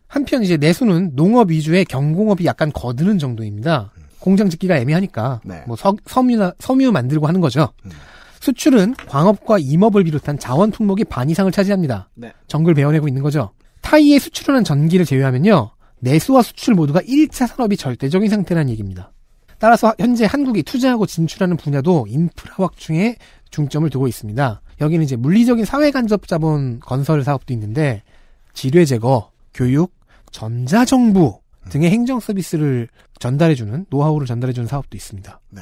한편 이제 내수는 농업 위주의 경공업이 약간 거드는 정도입니다. 공장 짓기가 애매하니까 네. 뭐 서, 섬유나 섬유 만들고 하는 거죠. 음. 수출은 광업과 임업을 비롯한 자원 품목이 반 이상을 차지합니다. 네. 정글 배워내고 있는 거죠. 타이의 수출하는 전기를 제외하면요. 내수와 수출 모두가 1차 산업이 절대적인 상태라는 얘기입니다. 따라서 현재 한국이 투자하고 진출하는 분야도 인프라 확충에 중점을 두고 있습니다. 여기는 이제 물리적인 사회 간접 자본 건설 사업도 있는데 지뢰 제거, 교육, 전자정부 음. 등의 행정 서비스를 전달해주는 노하우를 전달해주는 사업도 있습니다. 네.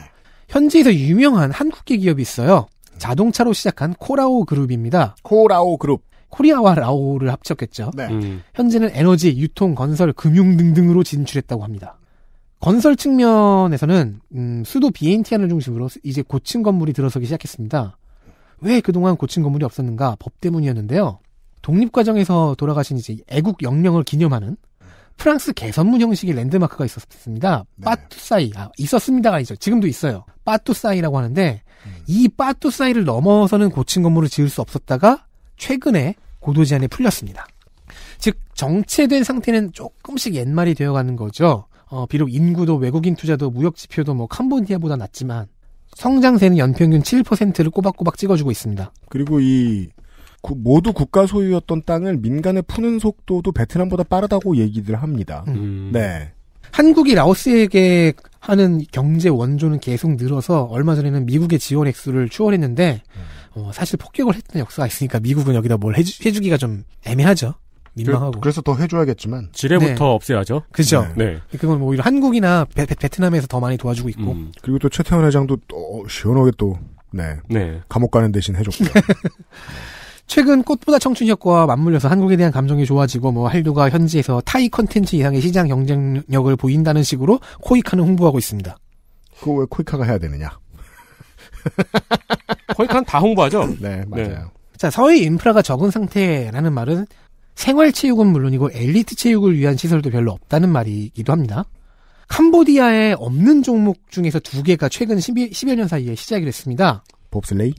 현지에서 유명한 한국계 기업이 있어요. 음. 자동차로 시작한 코라오 그룹입니다. 코라오 그룹. 코리아와 라오를 합쳤겠죠. 네. 음. 현재는 에너지, 유통, 건설, 금융 등등으로 진출했다고 합니다. 건설 측면에서는 음, 수도 비엔티안을 중심으로 이제 고층 건물이 들어서기 시작했습니다. 왜 그동안 고층 건물이 없었는가? 법 때문이었는데요. 독립 과정에서 돌아가신 이제 애국 영령을 기념하는 프랑스 개선문 형식의 랜드마크가 있었습니다. 네. 빠뚜사이. 아, 있었습니다가 아니죠. 지금도 있어요. 빠뚜사이라고 하는데 음. 이 빠뚜사이를 넘어서는 고층 건물을 지을 수 없었다가 최근에 고도 제한에 풀렸습니다. 즉 정체된 상태는 조금씩 옛말이 되어가는 거죠. 어, 비록 인구도 외국인 투자도 무역 지표도 뭐 캄보디아보다 낮지만 성장세는 연평균 7%를 꼬박꼬박 찍어주고 있습니다. 그리고 이 모두 국가 소유였던 땅을 민간에 푸는 속도도 베트남보다 빠르다고 얘기들 합니다. 음. 네. 한국이 라오스에게 하는 경제 원조는 계속 늘어서 얼마 전에는 미국의 지원 액수를 추월했는데 음. 어, 사실 폭격을 했던 역사가 있으니까 미국은 여기다 뭘 해주, 해주기가 좀 애매하죠. 민망하고. 그래서 더 해줘야겠지만 지뢰부터 네. 없애야죠. 그죠. 네. 네. 그건 뭐 오히려 한국이나 베, 베트남에서 더 많이 도와주고 있고. 음. 그리고 또 최태원 회장도 또 시원하게 또 네. 네. 감옥 가는 대신 해줬고요. 최근 꽃보다 청춘 효과와 맞물려서 한국에 대한 감정이 좋아지고 뭐 한류가 현지에서 타이 컨텐츠 이상의 시장 경쟁력을 보인다는 식으로 코이카는 홍보하고 있습니다. 그거 왜 코이카가 해야 되느냐? 코이카는 다 홍보하죠? 네, 네. 맞아요. 네. 자, 서해 인프라가 적은 상태라는 말은 생활체육은 물론이고 엘리트 체육을 위한 시설도 별로 없다는 말이기도 합니다. 캄보디아에 없는 종목 중에서 두 개가 최근 10여, 년 사이에 시작이 됐습니다. 봅슬레이?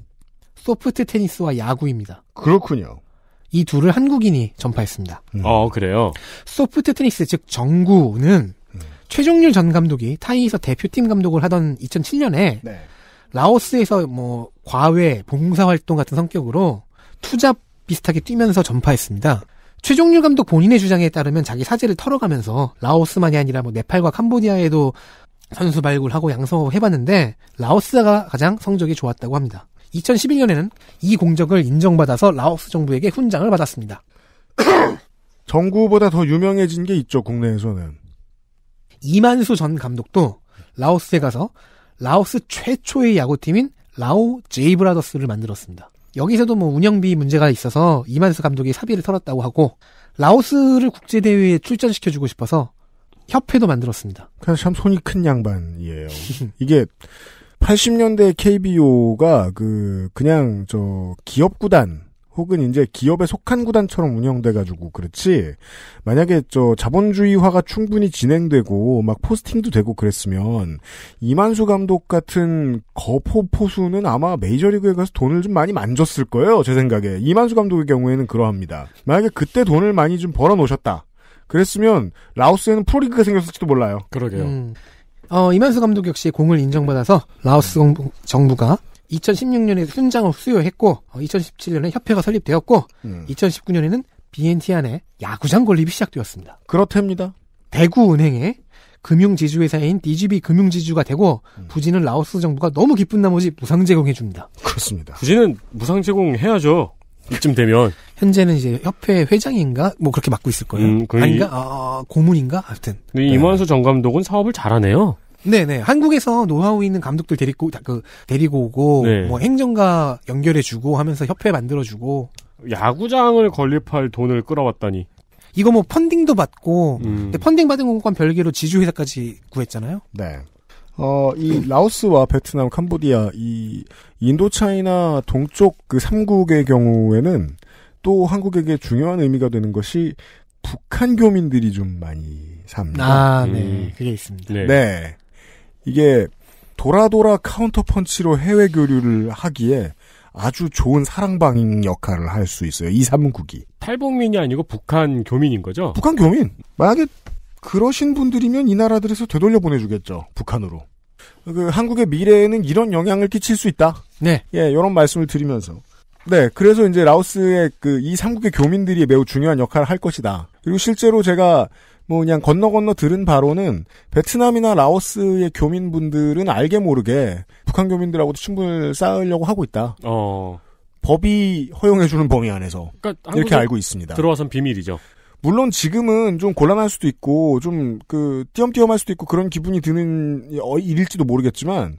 소프트 테니스와 야구입니다. 그렇군요. 이 둘을 한국인이 전파했습니다. 음. 어, 그래요? 소프트 테니스, 즉, 정구는 음. 최종률 전 감독이 타이에서 대표팀 감독을 하던 2007년에 네. 라오스에서 뭐, 과외, 봉사활동 같은 성격으로 투잡 비슷하게 뛰면서 전파했습니다. 최종률 감독 본인의 주장에 따르면 자기 사제를 털어가면서 라오스만이 아니라 뭐 네팔과 캄보디아에도 선수 발굴하고 양성하고 해봤는데 라오스가 가장 성적이 좋았다고 합니다. 2011년에는 이 공적을 인정받아서 라오스 정부에게 훈장을 받았습니다. 정구보다 더 유명해진 게 있죠, 국내에서는. 이만수 전 감독도 라오스에 가서 라오스 최초의 야구팀인 라오 제이브라더스를 만들었습니다. 여기서도 뭐 운영비 문제가 있어서 이만수 감독이 사비를 털었다고 하고 라오스를 국제대회에 출전시켜주고 싶어서 협회도 만들었습니다. 그냥 참 손이 큰 양반이에요. 이게 80년대 KBO가 그 그냥 저 기업 구단 혹은 이제 기업에 속한 구단처럼 운영돼 가지고 그렇지 만약에 저 자본주의화가 충분히 진행되고 막 포스팅도 되고 그랬으면 이만수 감독 같은 거포 포수는 아마 메이저리그에 가서 돈을 좀 많이 만졌을 거예요 제 생각에 이만수 감독의 경우에는 그러합니다 만약에 그때 돈을 많이 좀 벌어 놓으셨다 그랬으면 라오스에는 프로리그가 생겼을지도 몰라요 그러게요 음. 어, 이만수 감독 역시 공을 인정받아서 라오스 정부가 2016년에 훈장을 수여했고 어, 2017년에 협회가 설립되었고 음. 2019년에는 BNT 안에 야구장 건립이 시작되었습니다. 그렇답니다. 대구은행의 금융지주회사인 DGB 금융지주가 되고 음. 부진은 라오스 정부가 너무 기쁜 나머지 무상 제공해 줍니다. 그렇습니다. 부진은 무상 제공해야죠. 이쯤 되면 현재는 이제 협회 회장인가 뭐 그렇게 맡고 있을 거예요. 음, 아닌가? 아, 아 고문인가? 하여튼. 네. 임원수 전 감독은 사업을 잘하네요. 네네. 네. 한국에서 노하우 있는 감독들 데리고, 그, 데리고 오고, 네. 뭐행정과 연결해주고 하면서 협회 만들어주고. 야구장을 건립할 돈을 끌어왔다니. 이거 뭐 펀딩도 받고, 음. 근데 펀딩 받은 것과 별개로 지주회사까지 구했잖아요? 네. 어, 이 라오스와 베트남, 캄보디아, 이 인도차이나 동쪽 그삼국의 경우에는 또 한국에게 중요한 의미가 되는 것이 북한 교민들이 좀 많이 삽니다. 아, 음. 네. 음. 그게 있습니다. 네. 네. 이게 돌아돌아 카운터펀치로 해외 교류를 하기에 아주 좋은 사랑방 역할을 할 수 있어요. 이 삼국이. 탈북민이 아니고 북한 교민인 거죠? 북한 교민. 만약에 그러신 분들이면 이 나라들에서 되돌려 보내주겠죠. 북한으로. 그 한국의 미래에는 이런 영향을 끼칠 수 있다. 네. 예, 이런 말씀을 드리면서. 네, 그래서 이제 라오스의 그 이 삼국의 교민들이 매우 중요한 역할을 할 것이다. 그리고 실제로 제가 뭐 그냥 건너 건너 들은 바로는 베트남이나 라오스의 교민분들은 알게 모르게 북한 교민들하고도 친분을 쌓으려고 하고 있다. 어. 법이 허용해주는 범위 안에서 그러니까 이렇게 알고 있습니다. 들어와선 비밀이죠. 물론 지금은 좀 곤란할 수도 있고 좀 그 띄엄띄엄할 수도 있고 그런 기분이 드는 어, 일일지도 모르겠지만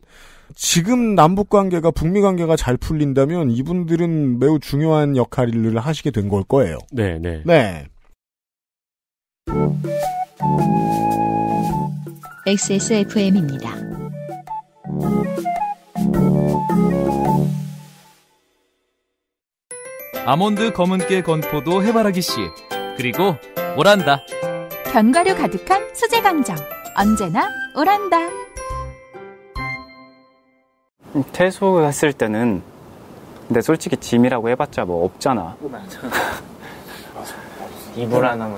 지금 남북 관계가 북미 관계가 잘 풀린다면 이분들은 매우 중요한 역할을 하시게 된 걸 거예요. 네, 네. 네. XSFM입니다. 아몬드 검은깨 건포도 해바라기 씨. 그리고 오란다. 견과류 가득한 수제 강정. 언제나 오란다. 퇴소 했을 때는 근데 솔직히 짐이라고 해봤자 뭐 없잖아. 이불 하나만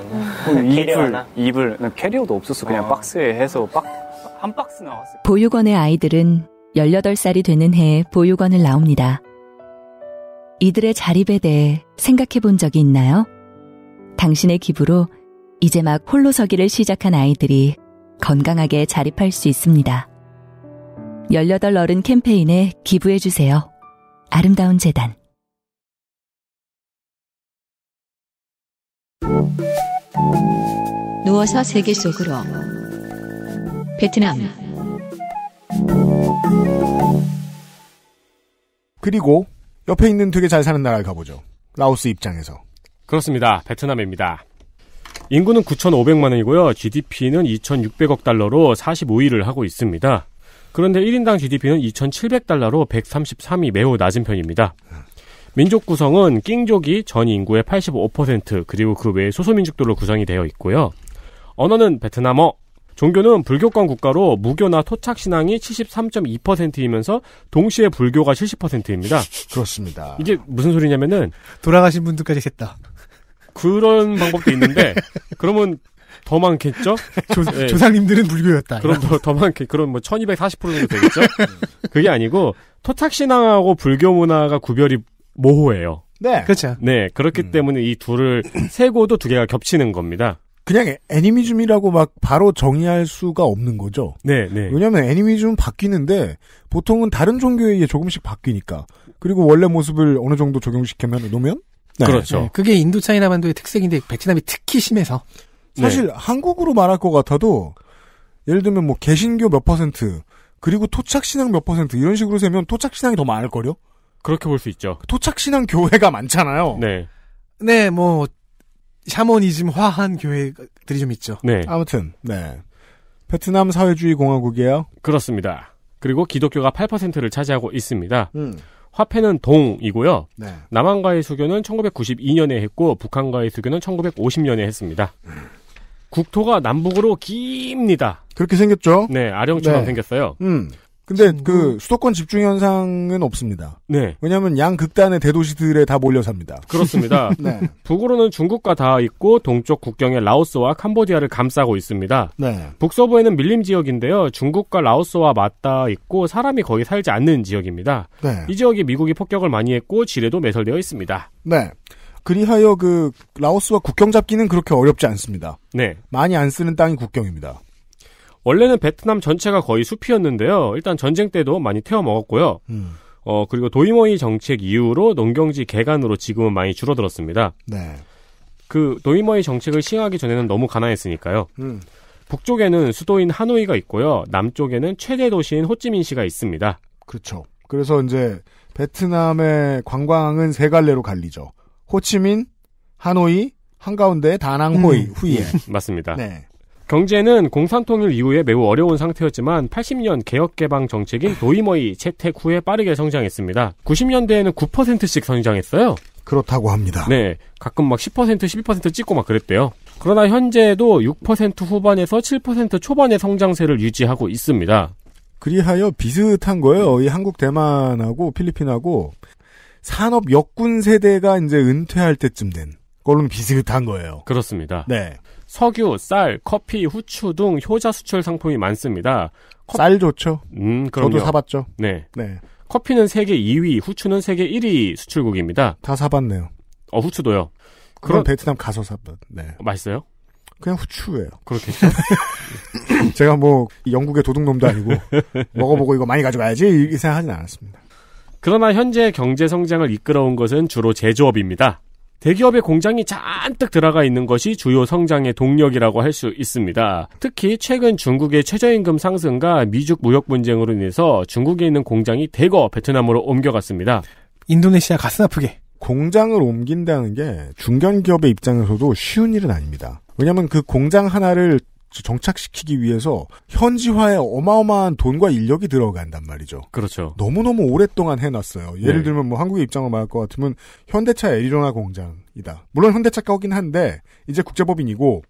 이불, 이불. 캐리어도 없었어. 그냥 어. 박스에 해서 박, 한 박스 나왔어. 보육원의 아이들은 18살이 되는 해에 보육원을 나옵니다. 이들의 자립에 대해 생각해 본 적이 있나요? 당신의 기부로 이제 막 홀로서기를 시작한 아이들이 건강하게 자립할 수 있습니다. 18 어른 캠페인에 기부해주세요. 아름다운 재단. 누워서 세계 속으로. 베트남. 그리고 옆에 있는 되게 잘 사는 나라를 가보죠. 라오스 입장에서. 그렇습니다. 베트남입니다. 인구는 9,500만 원이고요. GDP는 2,600억 달러로 45위를 하고 있습니다. 그런데 1인당 GDP는 2,700달러로 133이 매우 낮은 편입니다. 민족 구성은 낑족이 전 인구의 85% 그리고 그 외에 소수민족들로 구성이 되어 있고요. 언어는 베트남어, 종교는 불교권 국가로 무교나 토착 신앙이 73.2%이면서 동시에 불교가 70%입니다. 그렇습니다. 이게 무슨 소리냐면은 돌아가신 분들까지 셌다. 그런 방법도 있는데 그러면 더 많겠죠? 조, 네. 조상님들은 불교였다. 그럼 더, 더 많게, 그럼 뭐 1240% 정도 되겠죠? 그게 아니고, 토착신앙하고 불교 문화가 구별이 모호해요. 네. 그렇죠. 네. 그렇기 음. 때문에 이 둘을 세고도 두 개가 겹치는 겁니다. 그냥 애니미즘이라고 막 바로 정의할 수가 없는 거죠. 네, 네. 왜냐면 애니미즘은 바뀌는데 보통은 다른 종교에 의해 조금씩 바뀌니까. 그리고 원래 모습을 어느 정도 적용시키면 놓으면 네. 그렇죠. 네. 그게 인도 차이나 반도의 특색인데 베트남이 특히 심해서 사실 네. 한국으로 말할 것 같아도 예를 들면 뭐 개신교 몇 퍼센트 그리고 토착신앙 몇 퍼센트 이런 식으로 세면 토착신앙이 더 많을 거요. 그렇게 볼 수 있죠. 토착신앙 교회가 많잖아요. 네. 네, 뭐 샤머니즘 화한 교회들이 좀 있죠. 네. 아무튼 네. 베트남 사회주의 공화국이에요. 그렇습니다. 그리고 기독교가 8%를 차지하고 있습니다. 음. 화폐는 동이고요. 네. 남한과의 수교는 1992년에 했고 북한과의 수교는 1950년에 했습니다. 국토가 남북으로 깁니다. 그렇게 생겼죠? 네, 아령처럼 네. 생겼어요. 음. 근데 친구? 그 수도권 집중 현상은 없습니다. 네. 왜냐하면 양 극단의 대도시들에 다 몰려 삽니다. 그렇습니다. 네. 북으로는 중국과 닿아 있고 동쪽 국경에 라오스와 캄보디아를 감싸고 있습니다. 네. 북서부에는 밀림 지역인데요. 중국과 라오스와 맞닿아 있고 사람이 거의 살지 않는 지역입니다. 네. 이 지역이 미국이 폭격을 많이 했고 지뢰도 매설되어 있습니다. 네. 그리하여 그 라오스와 국경 잡기는 그렇게 어렵지 않습니다. 네. 많이 안 쓰는 땅이 국경입니다. 원래는 베트남 전체가 거의 숲이었는데요. 일단 전쟁 때도 많이 태워 먹었고요. 음. 어, 그리고 도이모이 정책 이후로 농경지 개간으로 지금은 많이 줄어들었습니다. 네. 그도이모이 정책을 시행하기 전에는 너무 가난했으니까요. 음. 북쪽에는 수도인 하노이가 있고요. 남쪽에는 최대 도시인 호찌민시가 있습니다. 그렇죠. 그래서 이제 베트남의 관광은 세 갈래로 갈리죠. 호치민, 하노이, 한가운데 다낭호이 음. 후이에. 맞습니다. 네. 경제는 공산통일 이후에 매우 어려운 상태였지만 80년 개혁개방 정책인 도이머이 채택 후에 빠르게 성장했습니다. 90년대에는 9%씩 성장했어요. 그렇다고 합니다. 네. 가끔 막 10%, 12% 찍고 막 그랬대요. 그러나 현재도 6% 후반에서 7% 초반의 성장세를 유지하고 있습니다. 그리하여 비슷한 거예요. 이 한국, 대만하고 필리핀하고 산업 역군 세대가 이제 은퇴할 때쯤 된 걸로는 비슷한 거예요. 그렇습니다. 네. 석유, 쌀, 커피, 후추 등 효자 수출 상품이 많습니다. 커쌀 좋죠. 음, 그럼요. 저도 사봤죠. 네. 네. 커피는 세계 2위, 후추는 세계 1위 수출국입니다. 다 사봤네요. 어, 후추도요. 그럼 그런... 베트남 가서 사봤. 네. 어, 맛있어요? 그냥 후추예요. 그렇겠죠. 제가 뭐 영국의 도둑놈도 아니고 먹어보고 이거 많이 가져가야지 이렇게 생각하진 않았습니다. 그러나 현재 경제 성장을 이끌어온 것은 주로 제조업입니다. 대기업의 공장이 잔뜩 들어가 있는 것이 주요 성장의 동력이라고 할 수 있습니다. 특히 최근 중국의 최저임금 상승과 미중 무역 분쟁으로 인해서 중국에 있는 공장이 대거 베트남으로 옮겨갔습니다. 인도네시아 가슴 아프게. 공장을 옮긴다는 게 중견기업의 입장에서도 쉬운 일은 아닙니다. 왜냐하면 그 공장 하나를 정착시키기 위해서 현지화에 어마어마한 돈과 인력이 들어간단 말이죠. 그렇죠. 너무너무 오랫동안 해놨어요. 예를 네. 들면 뭐 한국의 입장을 말할 것 같으면 현대차 에리조나 공장이다. 물론 현대차 거긴 한데 이제 국제법인이고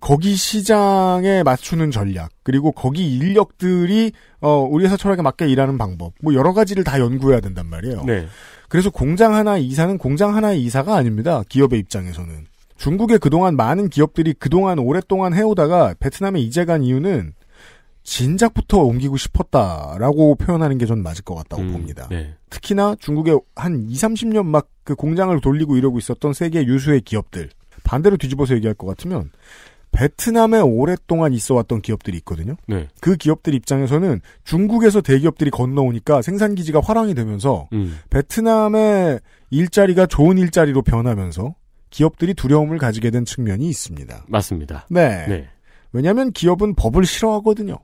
거기 시장에 맞추는 전략 그리고 거기 인력들이 어 우리 회사 철학에 맞게 일하는 방법 뭐 여러 가지를 다 연구해야 된단 말이에요. 네. 그래서 공장 하나 이사는 공장 하나의 이사가 아닙니다. 기업의 입장에서는 중국의 그동안 많은 기업들이 그동안 오랫동안 해오다가 베트남에 이제 간 이유는 진작부터 옮기고 싶었다라고 표현하는 게전 맞을 것 같다고 음, 봅니다. 네. 특히나 중국의 한 2, 30년 막 그 공장을 돌리고 이러고 있었던 세계 유수의 기업들. 반대로 뒤집어서 얘기할 것 같으면 베트남에 오랫동안 있어 왔던 기업들이 있거든요. 네. 그 기업들 입장에서는 중국에서 대기업들이 건너오니까 생산 기지가 화랑이 되면서 음. 베트남의 일자리가 좋은 일자리로 변하면서 기업들이 두려움을 가지게 된 측면이 있습니다. 맞습니다. 네. 네. 왜냐하면 기업은 법을 싫어하거든요.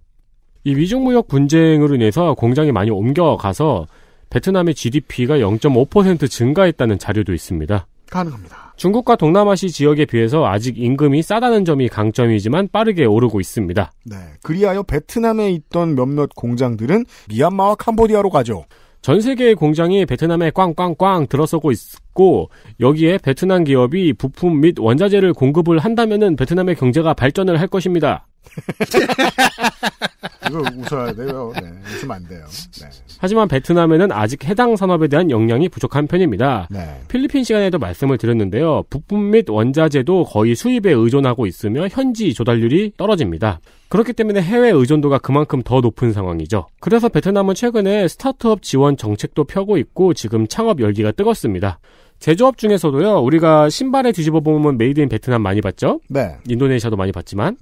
이 위중무역 분쟁으로 인해서 공장이 많이 옮겨가서 베트남의 GDP가 0.5% 증가했다는 자료도 있습니다. 가능합니다. 중국과 동남아시 지역에 비해서 아직 임금이 싸다는 점이 강점이지만 빠르게 오르고 있습니다. 네. 그리하여 베트남에 있던 몇몇 공장들은 미얀마와 캄보디아로 가죠. 전 세계의 공장이 베트남에 꽝꽝꽝 들어서고 있고 여기에 베트남 기업이 부품 및 원자재를 공급을 한다면은 베트남의 경제가 발전을 할 것입니다. 이거 웃어야 돼요. 네, 웃으면 안 돼요. 네. 하지만 베트남에는 아직 해당 산업에 대한 역량이 부족한 편입니다. 네. 필리핀 시간에도 말씀을 드렸는데요. 부품 및 원자재도 거의 수입에 의존하고 있으며 현지 조달률이 떨어집니다. 그렇기 때문에 해외 의존도가 그만큼 더 높은 상황이죠. 그래서 베트남은 최근에 스타트업 지원 정책도 펴고 있고 지금 창업 열기가 뜨겁습니다. 제조업 중에서도요, 우리가 신발에 뒤집어 보면 메이드 인 베트남 많이 봤죠? 네. 인도네시아도 많이 봤지만,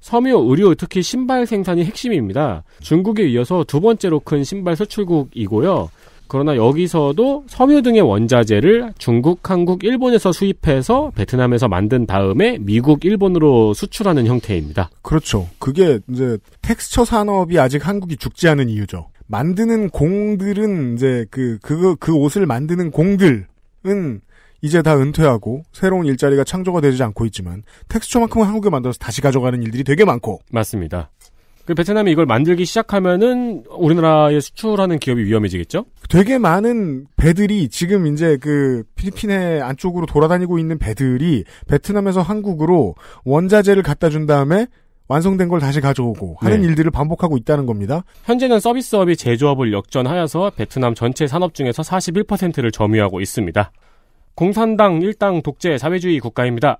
섬유, 의류, 특히 신발 생산이 핵심입니다. 중국에 이어서 두 번째로 큰 신발 수출국이고요. 그러나 여기서도 섬유 등의 원자재를 중국, 한국, 일본에서 수입해서 베트남에서 만든 다음에 미국, 일본으로 수출하는 형태입니다. 그렇죠. 그게 이제 텍스처 산업이 아직 한국이 죽지 않은 이유죠. 만드는 공들은 이제 그, 그, 그 옷을 만드는 공들은 이제 다 은퇴하고 새로운 일자리가 창조가 되지 않고 있지만 텍스처만큼은 한국에 만들어서 다시 가져가는 일들이 되게 많고 맞습니다. 그 베트남이 이걸 만들기 시작하면은 우리나라에 수출하는 기업이 위험해지겠죠? 되게 많은 배들이 지금 이제 그 필리핀의 안쪽으로 돌아다니고 있는 배들이 베트남에서 한국으로 원자재를 갖다 준 다음에 완성된 걸 다시 가져오고 하는 네. 일들을 반복하고 있다는 겁니다. 현재는 서비스업이 제조업을 역전하여서 베트남 전체 산업 중에서 41%를 점유하고 있습니다. 공산당 일당 독재 사회주의 국가입니다.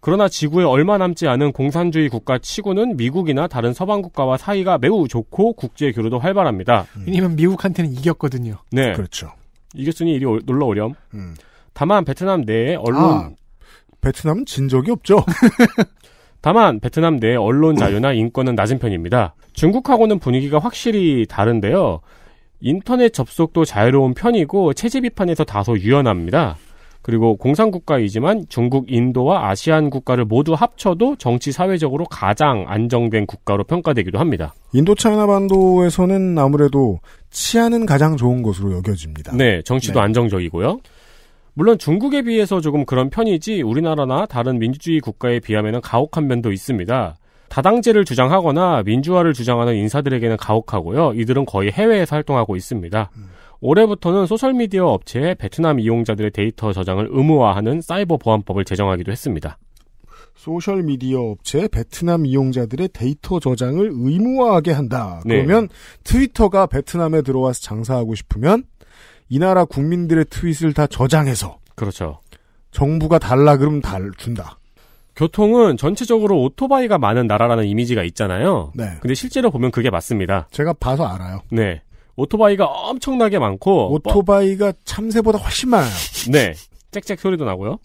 그러나 지구에 얼마 남지 않은 공산주의 국가 치고는 미국이나 다른 서방 국가와 사이가 매우 좋고 국제 교류도 활발합니다. 왜냐면 음. 미국한테는 이겼거든요. 네. 그렇죠. 이겼으니 이리 놀러 오렴. 음. 다만 베트남 내에 언론 아, 베트남은 진 적이 없죠. 다만 베트남 내 언론 자유나 인권은 낮은 편입니다. 중국하고는 분위기가 확실히 다른데요. 인터넷 접속도 자유로운 편이고 체제 비판에서 다소 유연합니다. 그리고 공산국가이지만 중국, 인도와 아시안 국가를 모두 합쳐도 정치 사회적으로 가장 안정된 국가로 평가되기도 합니다. 인도 차이나 반도에서는 아무래도 치안은 가장 좋은 것으로 여겨집니다. 네, 정치도 네. 안정적이고요. 물론 중국에 비해서 조금 그런 편이지 우리나라나 다른 민주주의 국가에 비하면 가혹한 면도 있습니다. 다당제를 주장하거나 민주화를 주장하는 인사들에게는 가혹하고요. 이들은 거의 해외에서 활동하고 있습니다. 음. 올해부터는 소셜미디어 업체에 베트남 이용자들의 데이터 저장을 의무화하는 사이버 보안법을 제정하기도 했습니다. 소셜미디어 업체 에 베트남 이용자들의 데이터 저장을 의무화하게 한다. 네. 그러면 네. 트위터가 베트남에 들어와서 장사하고 싶으면 이 나라 국민들의 트윗을 다 저장해서 그렇죠. 정부가 달라 그러면 달 준다. 교통은 전체적으로 오토바이가 많은 나라라는 이미지가 있잖아요. 네. 근데 실제로 보면 그게 맞습니다. 제가 봐서 알아요. 네. 오토바이가 엄청나게 많고 오토바이가 참새보다 훨씬 많아요. 네, 짹짹 소리도 나고요.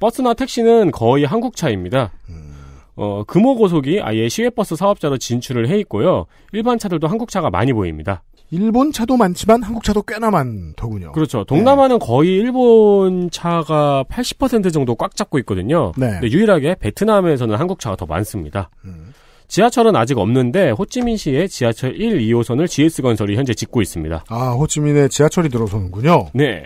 버스나 택시는 거의 한국 차입니다. 음. 어, 금호고속이 아예 시외버스 사업자로 진출을 해 있고요. 일반 차들도 한국 차가 많이 보입니다. 일본 차도 많지만 한국 차도 꽤나 많더군요. 그렇죠. 네. 동남아는 네. 거의 일본 차가 80% 정도 꽉 잡고 있거든요. 네. 유일하게 베트남에서는 한국 차가 더 많습니다. 음. 지하철은 아직 없는데 호찌민시의 지하철 1, 2호선을 GS건설이 현재 짓고 있습니다. 아, 호찌민의 지하철이 들어서는군요. 네.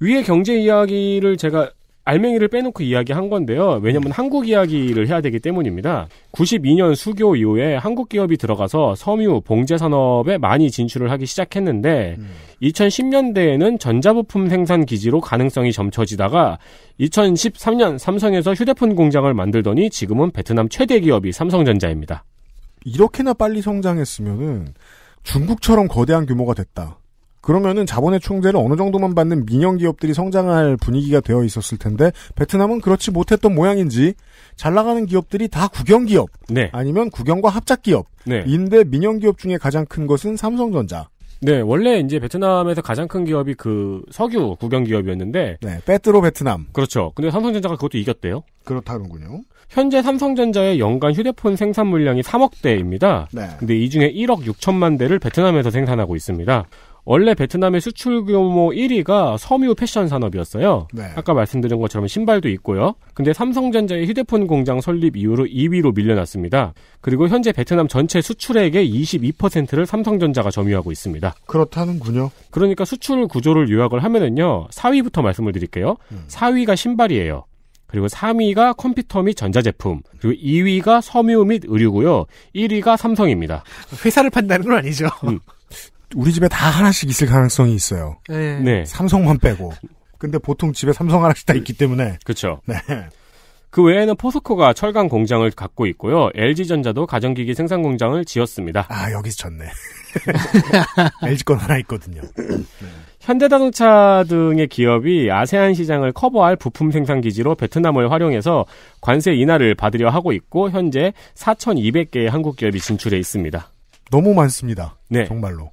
위의 경제 이야기를 제가 알맹이를 빼놓고 이야기한 건데요. 왜냐하면 한국 이야기를 해야 되기 때문입니다. 92년 수교 이후에 한국 기업이 들어가서 섬유, 봉제 산업에 많이 진출을 하기 시작했는데 음. 2010년대에는 전자부품 생산 기지로 가능성이 점쳐지다가 2013년 삼성에서 휴대폰 공장을 만들더니 지금은 베트남 최대 기업이 삼성전자입니다. 이렇게나 빨리 성장했으면은 중국처럼 거대한 규모가 됐다. 그러면은 자본의 총재를 어느 정도만 받는 민영 기업들이 성장할 분위기가 되어 있었을 텐데 베트남은 그렇지 못했던 모양인지 잘 나가는 기업들이 다 국영 기업 네. 아니면 국영과 합작 기업인데 네. 민영 기업 중에 가장 큰 것은 삼성전자. 네, 원래 이제 베트남에서 가장 큰 기업이 그 석유 국영 기업이었는데 네, 빼트로 베트남. 그렇죠. 근데 삼성전자가 그것도 이겼대요. 그렇다는군요. 현재 삼성전자의 연간 휴대폰 생산 물량이 3억 대입니다. 네. 근데 이 중에 1억 6천만 대를 베트남에서 생산하고 있습니다. 원래 베트남의 수출 규모 1위가 섬유 패션 산업이었어요. 네. 아까 말씀드린 것처럼 신발도 있고요. 근데 삼성전자의 휴대폰 공장 설립 이후로 2위로 밀려났습니다. 그리고 현재 베트남 전체 수출액의 22%를 삼성전자가 점유하고 있습니다. 그렇다는군요. 그러니까 수출 구조를 요약을 하면은요. 4위부터 말씀을 드릴게요. 음. 4위가 신발이에요. 그리고 3위가 컴퓨터 및 전자제품, 그리고 2위가 섬유 및 의류고요. 1위가 삼성입니다. 회사를 판다는 건 아니죠. 음. 우리 집에 다 하나씩 있을 가능성이 있어요. 네. 네. 삼성만 빼고. 근데 보통 집에 삼성 하나씩 다 있기 때문에. 그렇죠. 네. 그 외에는 포스코가 철강 공장을 갖고 있고요. LG전자도 가전기기 생산 공장을 지었습니다. 아, 여기서 졌네. LG 건 하나 있거든요. 네. 현대자동차 등의 기업이 아세안 시장을 커버할 부품 생산 기지로 베트남을 활용해서 관세 인하를 받으려 하고 있고 현재 4,200개의 한국 기업이 진출해 있습니다. 너무 많습니다. 네. 정말로.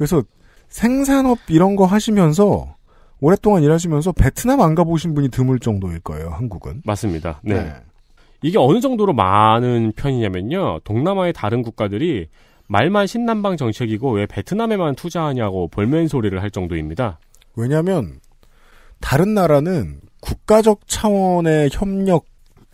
그래서 생산업 이런 거 하시면서 오랫동안 일하시면서 베트남 안 가보신 분이 드물 정도일 거예요, 한국은. 맞습니다. 네. 네. 이게 어느 정도로 많은 편이냐면요. 동남아의 다른 국가들이 말만 신남방 정책이고 왜 베트남에만 투자하냐고 볼멘 소리를 할 정도입니다. 왜냐면 다른 나라는 국가적 차원의 협력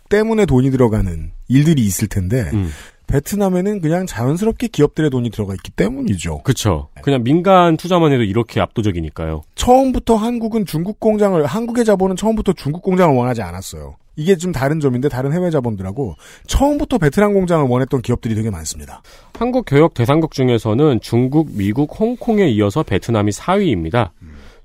때문에 돈이 들어가는 일들이 있을 텐데 음. 베트남에는 그냥 자연스럽게 기업들의 돈이 들어가 있기 때문이죠. 그렇죠. 그냥 민간 투자만 해도 이렇게 압도적이니까요. 처음부터 한국은 중국 공장을 한국의 자본은 처음부터 중국 공장을 원하지 않았어요. 이게 좀 다른 점인데 다른 해외 자본들하고 처음부터 베트남 공장을 원했던 기업들이 되게 많습니다. 한국 교역 대상국 중에서는 중국, 미국, 홍콩에 이어서 베트남이 4위입니다.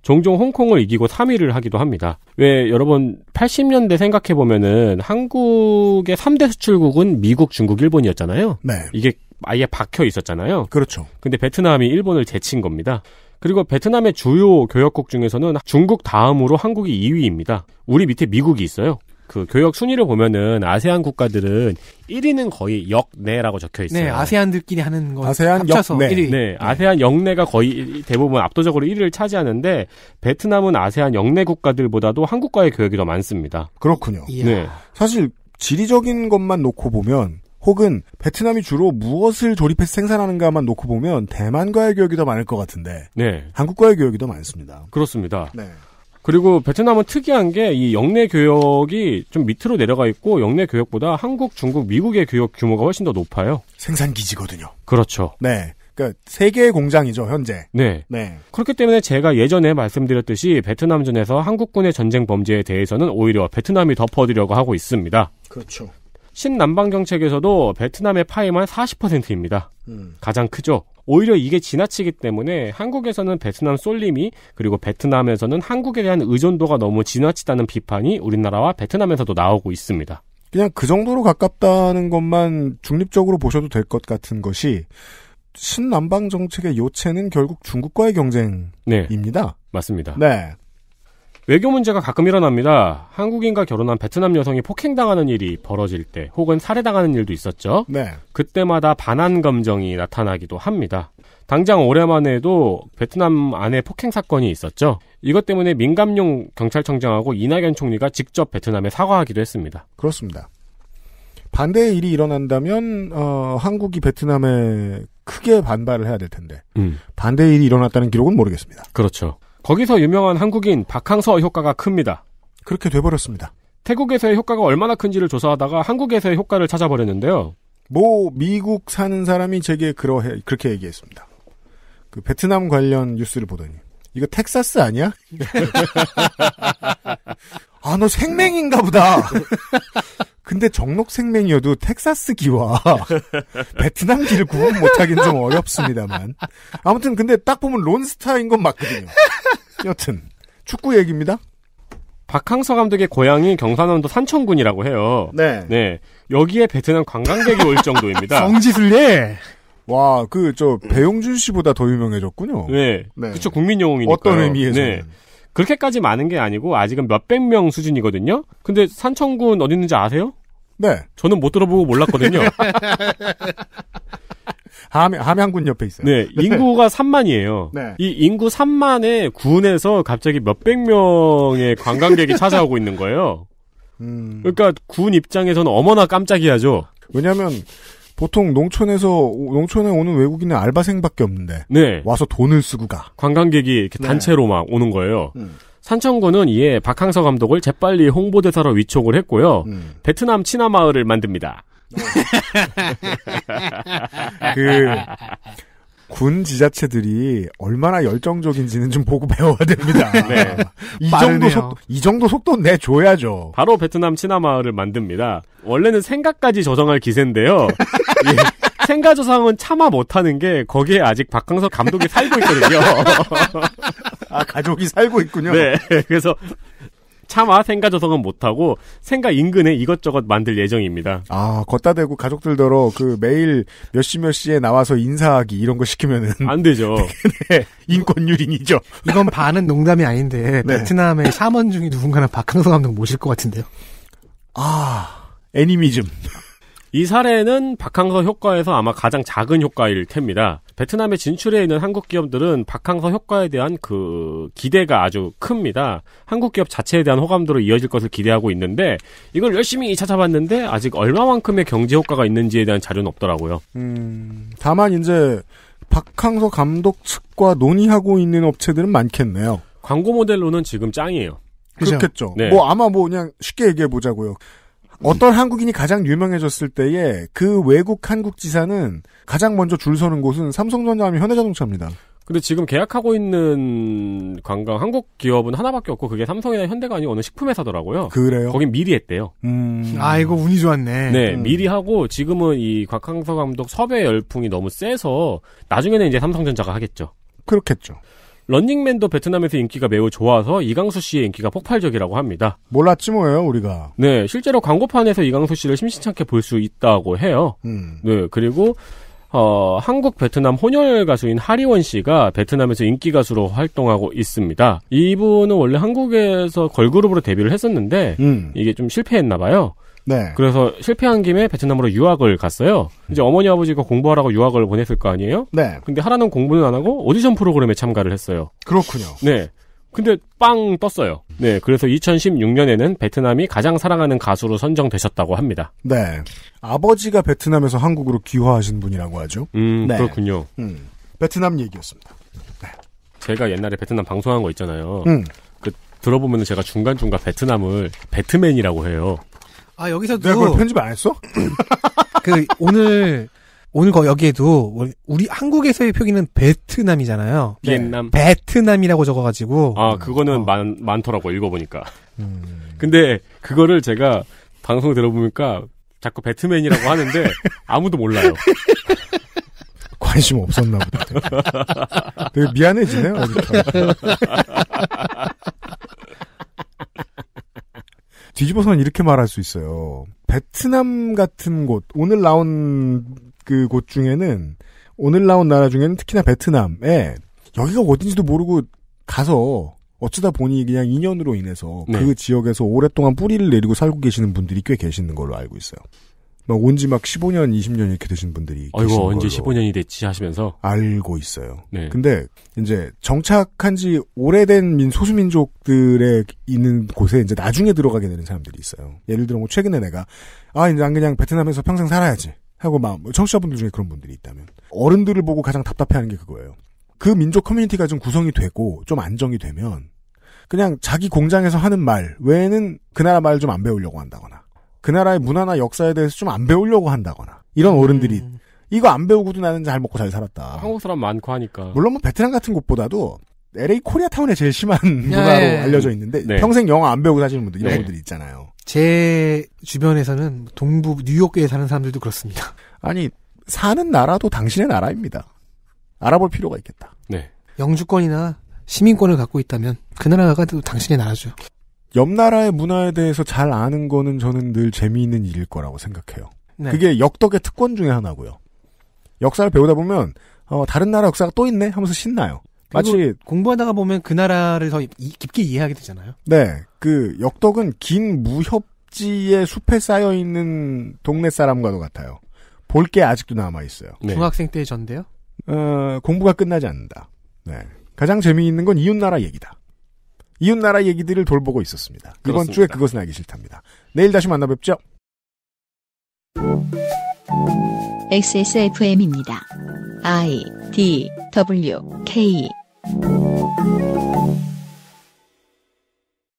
종종 홍콩을 이기고 3위를 하기도 합니다. 왜 여러 분 80년대 생각해 보면은 한국의 3대 수출국은 미국, 중국, 일본이었잖아요. 네. 이게 아예 박혀 있었잖아요. 그렇죠. 근데 베트남이 일본을 제친 겁니다. 그리고 베트남의 주요 교역국 중에서는 중국 다음으로 한국이 2위입니다. 우리 밑에 미국이 있어요. 그 교역 순위를 보면은 아세안 국가들은 1위는 거의 역내라고 적혀 있어요. 네, 아세안들끼리 하는 거 아세안 합쳐서 역내. 1위. 네, 아세안 역내가 거의 대부분 압도적으로 1위를 차지하는데 베트남은 아세안 역내 국가들보다도 한국과의 교역이 더 많습니다. 그렇군요. 이야. 네. 사실 지리적인 것만 놓고 보면 혹은 베트남이 주로 무엇을 조립해서 생산하는가만 놓고 보면 대만과의 교역이 더 많을 것 같은데 네. 한국과의 교역이 더 많습니다. 그렇습니다. 네. 그리고 베트남은 특이한 게 이 영내 교역이 좀 밑으로 내려가 있고 영내 교역보다 한국, 중국, 미국의 교역 규모가 훨씬 더 높아요. 생산 기지거든요. 그렇죠. 네. 그러니까 세계의 공장이죠 현재. 네. 네. 그렇기 때문에 제가 예전에 말씀드렸듯이 베트남전에서 한국군의 전쟁 범죄에 대해서는 오히려 베트남이 덮어드려고 하고 있습니다. 그렇죠. 신남방 정책에서도 베트남의 파이만 40%입니다. 음. 가장 크죠. 오히려 이게 지나치기 때문에 한국에서는 베트남 쏠림이 그리고 베트남에서는 한국에 대한 의존도가 너무 지나치다는 비판이 우리나라와 베트남에서도 나오고 있습니다. 그냥 그 정도로 가깝다는 것만 중립적으로 보셔도 될 것 같은 것이 신남방 정책의 요체는 결국 중국과의 경쟁입니다. 네, 맞습니다. 네. 외교 문제가 가끔 일어납니다. 한국인과 결혼한 베트남 여성이 폭행당하는 일이 벌어질 때 혹은 살해당하는 일도 있었죠. 네. 그때마다 반한 감정이 나타나기도 합니다. 당장 올해만 해도 베트남 안에 폭행 사건이 있었죠. 이것 때문에 민감용 경찰청장하고 이낙연 총리가 직접 베트남에 사과하기도 했습니다. 그렇습니다. 반대의 일이 일어난다면 어, 한국이 베트남에 크게 반발을 해야 될 텐데 음. 반대의 일이 일어났다는 기록은 모르겠습니다. 그렇죠. 거기서 유명한 한국인 박항서 효과가 큽니다. 그렇게 돼버렸습니다. 태국에서의 효과가 얼마나 큰지를 조사하다가 한국에서의 효과를 찾아버렸는데요. 뭐 미국 사는 사람이 제게 그러해 그렇게 얘기했습니다. 그 베트남 관련 뉴스를 보더니 이거 텍사스 아니야? 아너 생맹인가 보다. 근데 정록 생맹이어도 텍사스 기와 베트남 기를 구분 못하긴 좀 어렵습니다만 아무튼 근데 딱 보면 론스타인 건 맞거든요. 여튼 축구 얘기입니다. 박항서 감독의 고향이 경산남도 산천군이라고 해요. 네. 네. 여기에 베트남 관광객이 올 정도입니다. 성지순례. 와, 그저 배용준 씨보다 더 유명해졌군요. 네. 네. 그쵸 국민 영웅이니까. 어떤 의미에서? 네. 그렇게까지 많은 게 아니고 아직은 몇백 명 수준이거든요. 근데 산천군 어디 있는지 아세요? 네. 저는 못 들어보고 몰랐거든요. 함양, 함양군 옆에 있어요. 네, 인구가 3만이에요. 네. 이 인구 3만의 군에서 갑자기 몇백 명의 관광객이 찾아오고 있는 거예요. 음... 그러니까 군 입장에서는 어머나 깜짝이야죠. 왜냐하면 보통 농촌에서 농촌에 오는 외국인은 알바생밖에 없는데 네. 와서 돈을 쓰고 가. 관광객이 이렇게 네. 단체로 막 오는 거예요. 음. 산청군은 이에 박항서 감독을 재빨리 홍보대사로 위촉을 했고요. 음. 베트남 친화마을을 만듭니다. 그, 군 지자체들이 얼마나 열정적인지는 좀 보고 배워야 됩니다. 네. 이 정도 속도, 이 정도 속도 내줘야죠. 바로 베트남 친화마을을 만듭니다. 원래는 생각까지 저정할 기세인데요. 예, 생가 조상은 참아 못하는 게 거기에 아직 박강석 감독이 살고 있거든요. 아 가족이 살고 있군요. 네, 그래서 차마 생가 조성은 못하고 생가 인근에 이것저것 만들 예정입니다. 아 걷다 대고 가족들더러 그 매일 몇 시 몇 시에 나와서 인사하기 이런 거 시키면은 안 되죠. 네, 인권 유린이죠. 이건 반은 농담이 아닌데 네. 베트남의 샤먼 중에 누군가는 박항서 감독 모실 것 같은데요. 아 애니미즘. 이 사례는 박항서 효과에서 아마 가장 작은 효과일 텐니다 베트남에 진출해 있는 한국 기업들은 박항서 효과에 대한 그 기대가 아주 큽니다. 한국 기업 자체에 대한 호감도로 이어질 것을 기대하고 있는데 이걸 열심히 찾아봤는데 아직 얼마만큼의 경제 효과가 있는지에 대한 자료는 없더라고요. 음, 다만 이제 박항서 감독 측과 논의하고 있는 업체들은 많겠네요. 광고 모델로는 지금 짱이에요. 그렇겠죠. 네. 뭐 아마 뭐 그냥 쉽게 얘기해 보자고요. 어떤 한국인이 가장 유명해졌을 때에 그 외국 한국 지사는 가장 먼저 줄 서는 곳은 삼성전자 하면 현대자동차입니다. 근데 지금 계약하고 있는 관광 한국 기업은 하나밖에 없고 그게 삼성이나 현대가 아니고 어느 식품회사더라고요. 그래요? 거긴 미리 했대요. 음... 아 이거 운이 좋았네. 네, 음. 미리 하고 지금은 이 곽항서 감독 섭외 열풍이 너무 세서 나중에는 이제 삼성전자가 하겠죠. 그렇겠죠. 런닝맨도 베트남에서 인기가 매우 좋아서 이강수 씨의 인기가 폭발적이라고 합니다. 몰랐지 뭐예요, 우리가. 네, 실제로 광고판에서 이강수 씨를 심심찮게 볼 수 있다고 해요. 음. 네, 그리고 어, 한국 베트남 혼혈 가수인 하리원 씨가 베트남에서 인기 가수로 활동하고 있습니다. 이분은 원래 한국에서 걸그룹으로 데뷔를 했었는데 음. 이게 좀 실패했나 봐요. 네. 그래서 실패한 김에 베트남으로 유학을 갔어요. 이제 음. 어머니 아버지가 공부하라고 유학을 보냈을 거 아니에요? 네. 근데 하라는 공부는 안 하고 오디션 프로그램에 참가를 했어요. 그렇군요. 네. 근데 빵 떴어요. 네. 그래서 2016년에는 베트남이 가장 사랑하는 가수로 선정되셨다고 합니다. 네. 아버지가 베트남에서 한국으로 귀화하신 분이라고 하죠. 음, 네. 그렇군요. 음. 베트남 얘기였습니다. 네. 제가 옛날에 베트남 방송한 거 있잖아요. 음. 그 들어보면 제가 중간중간 베트남을 배트맨이라고 해요. 아 여기서도 내가 그걸 편집 안 했어? 그 오늘 오늘 거 여기에도 우리 한국에서의 표기는 베트남이잖아요. 베트남. 네. 베트남이라고 적어가지고. 아 그거는 어. 많 많더라고 읽어보니까. 음. 근데 그거를 제가 방송 들어보니까 자꾸 배트맨이라고 하는데 아무도 몰라요. 관심 없었나 보다. 되게 미안해지네요. 뒤집어서는 이렇게 말할 수 있어요. 베트남 같은 곳, 오늘 나온 그 곳 중에는, 오늘 나온 나라 중에는 특히나 베트남에 여기가 어딘지도 모르고 가서 어쩌다 보니 그냥 인연으로 인해서 네. 그 지역에서 오랫동안 뿌리를 내리고 살고 계시는 분들이 꽤 계시는 걸로 알고 있어요. 막 온지 막 15년, 20년 이렇게 되신 분들이 어, 이거 언제 15년이 됐지 하시면서 알고 있어요. 네. 근데 이제 정착한 지 오래된 민 소수민족들의 있는 곳에 이제 나중에 들어가게 되는 사람들이 있어요. 예를 들어 뭐 최근에 내가 아 이제 안 그냥 베트남에서 평생 살아야지 하고 막 뭐 청취자분들 중에 그런 분들이 있다면 어른들을 보고 가장 답답해하는 게 그거예요. 그 민족 커뮤니티가 좀 구성이 되고 좀 안정이 되면 그냥 자기 공장에서 하는 말 외에는 그 나라 말 좀 안 배우려고 한다거나 그 나라의 문화나 역사에 대해서 좀 안 배우려고 한다거나 이런 어른들이 음. 이거 안 배우고도 나는 잘 먹고 잘 살았다. 한국 사람 많고 하니까. 물론 뭐 베트남 같은 곳보다도 LA 코리아타운에 제일 심한 예. 문화로 네. 알려져 있는데 네. 평생 영어 안 배우고 사시는 분들 이런 네. 분들이 있잖아요. 제 주변에서는 동부 뉴욕에 사는 사람들도 그렇습니다. 아니 사는 나라도 당신의 나라입니다. 알아볼 필요가 있겠다. 네. 영주권이나 시민권을 갖고 있다면 그 나라가 당신의 나라죠. 옆 나라의 문화에 대해서 잘 아는 거는 저는 늘 재미있는 일일 거라고 생각해요. 네. 그게 역덕의 특권 중에 하나고요. 역사를 배우다 보면 어, 다른 나라 역사가 또 있네 하면서 신나요. 마치 공부하다가 보면 그 나라를 더 깊게 이해하게 되잖아요. 네, 그 역덕은 긴 무협지의 숲에 쌓여 있는 동네 사람과도 같아요. 볼 게 아직도 남아 있어요. 네. 중학생 때의 전대요 어, 공부가 끝나지 않는다. 네, 가장 재미있는 건 이웃 나라 얘기다. 이웃나라 얘기들을 돌보고 있었습니다. 그렇습니다. 이번 주에 그것은 알기 싫답니다. 내일 다시 만나 뵙죠. XSFM입니다. I D W K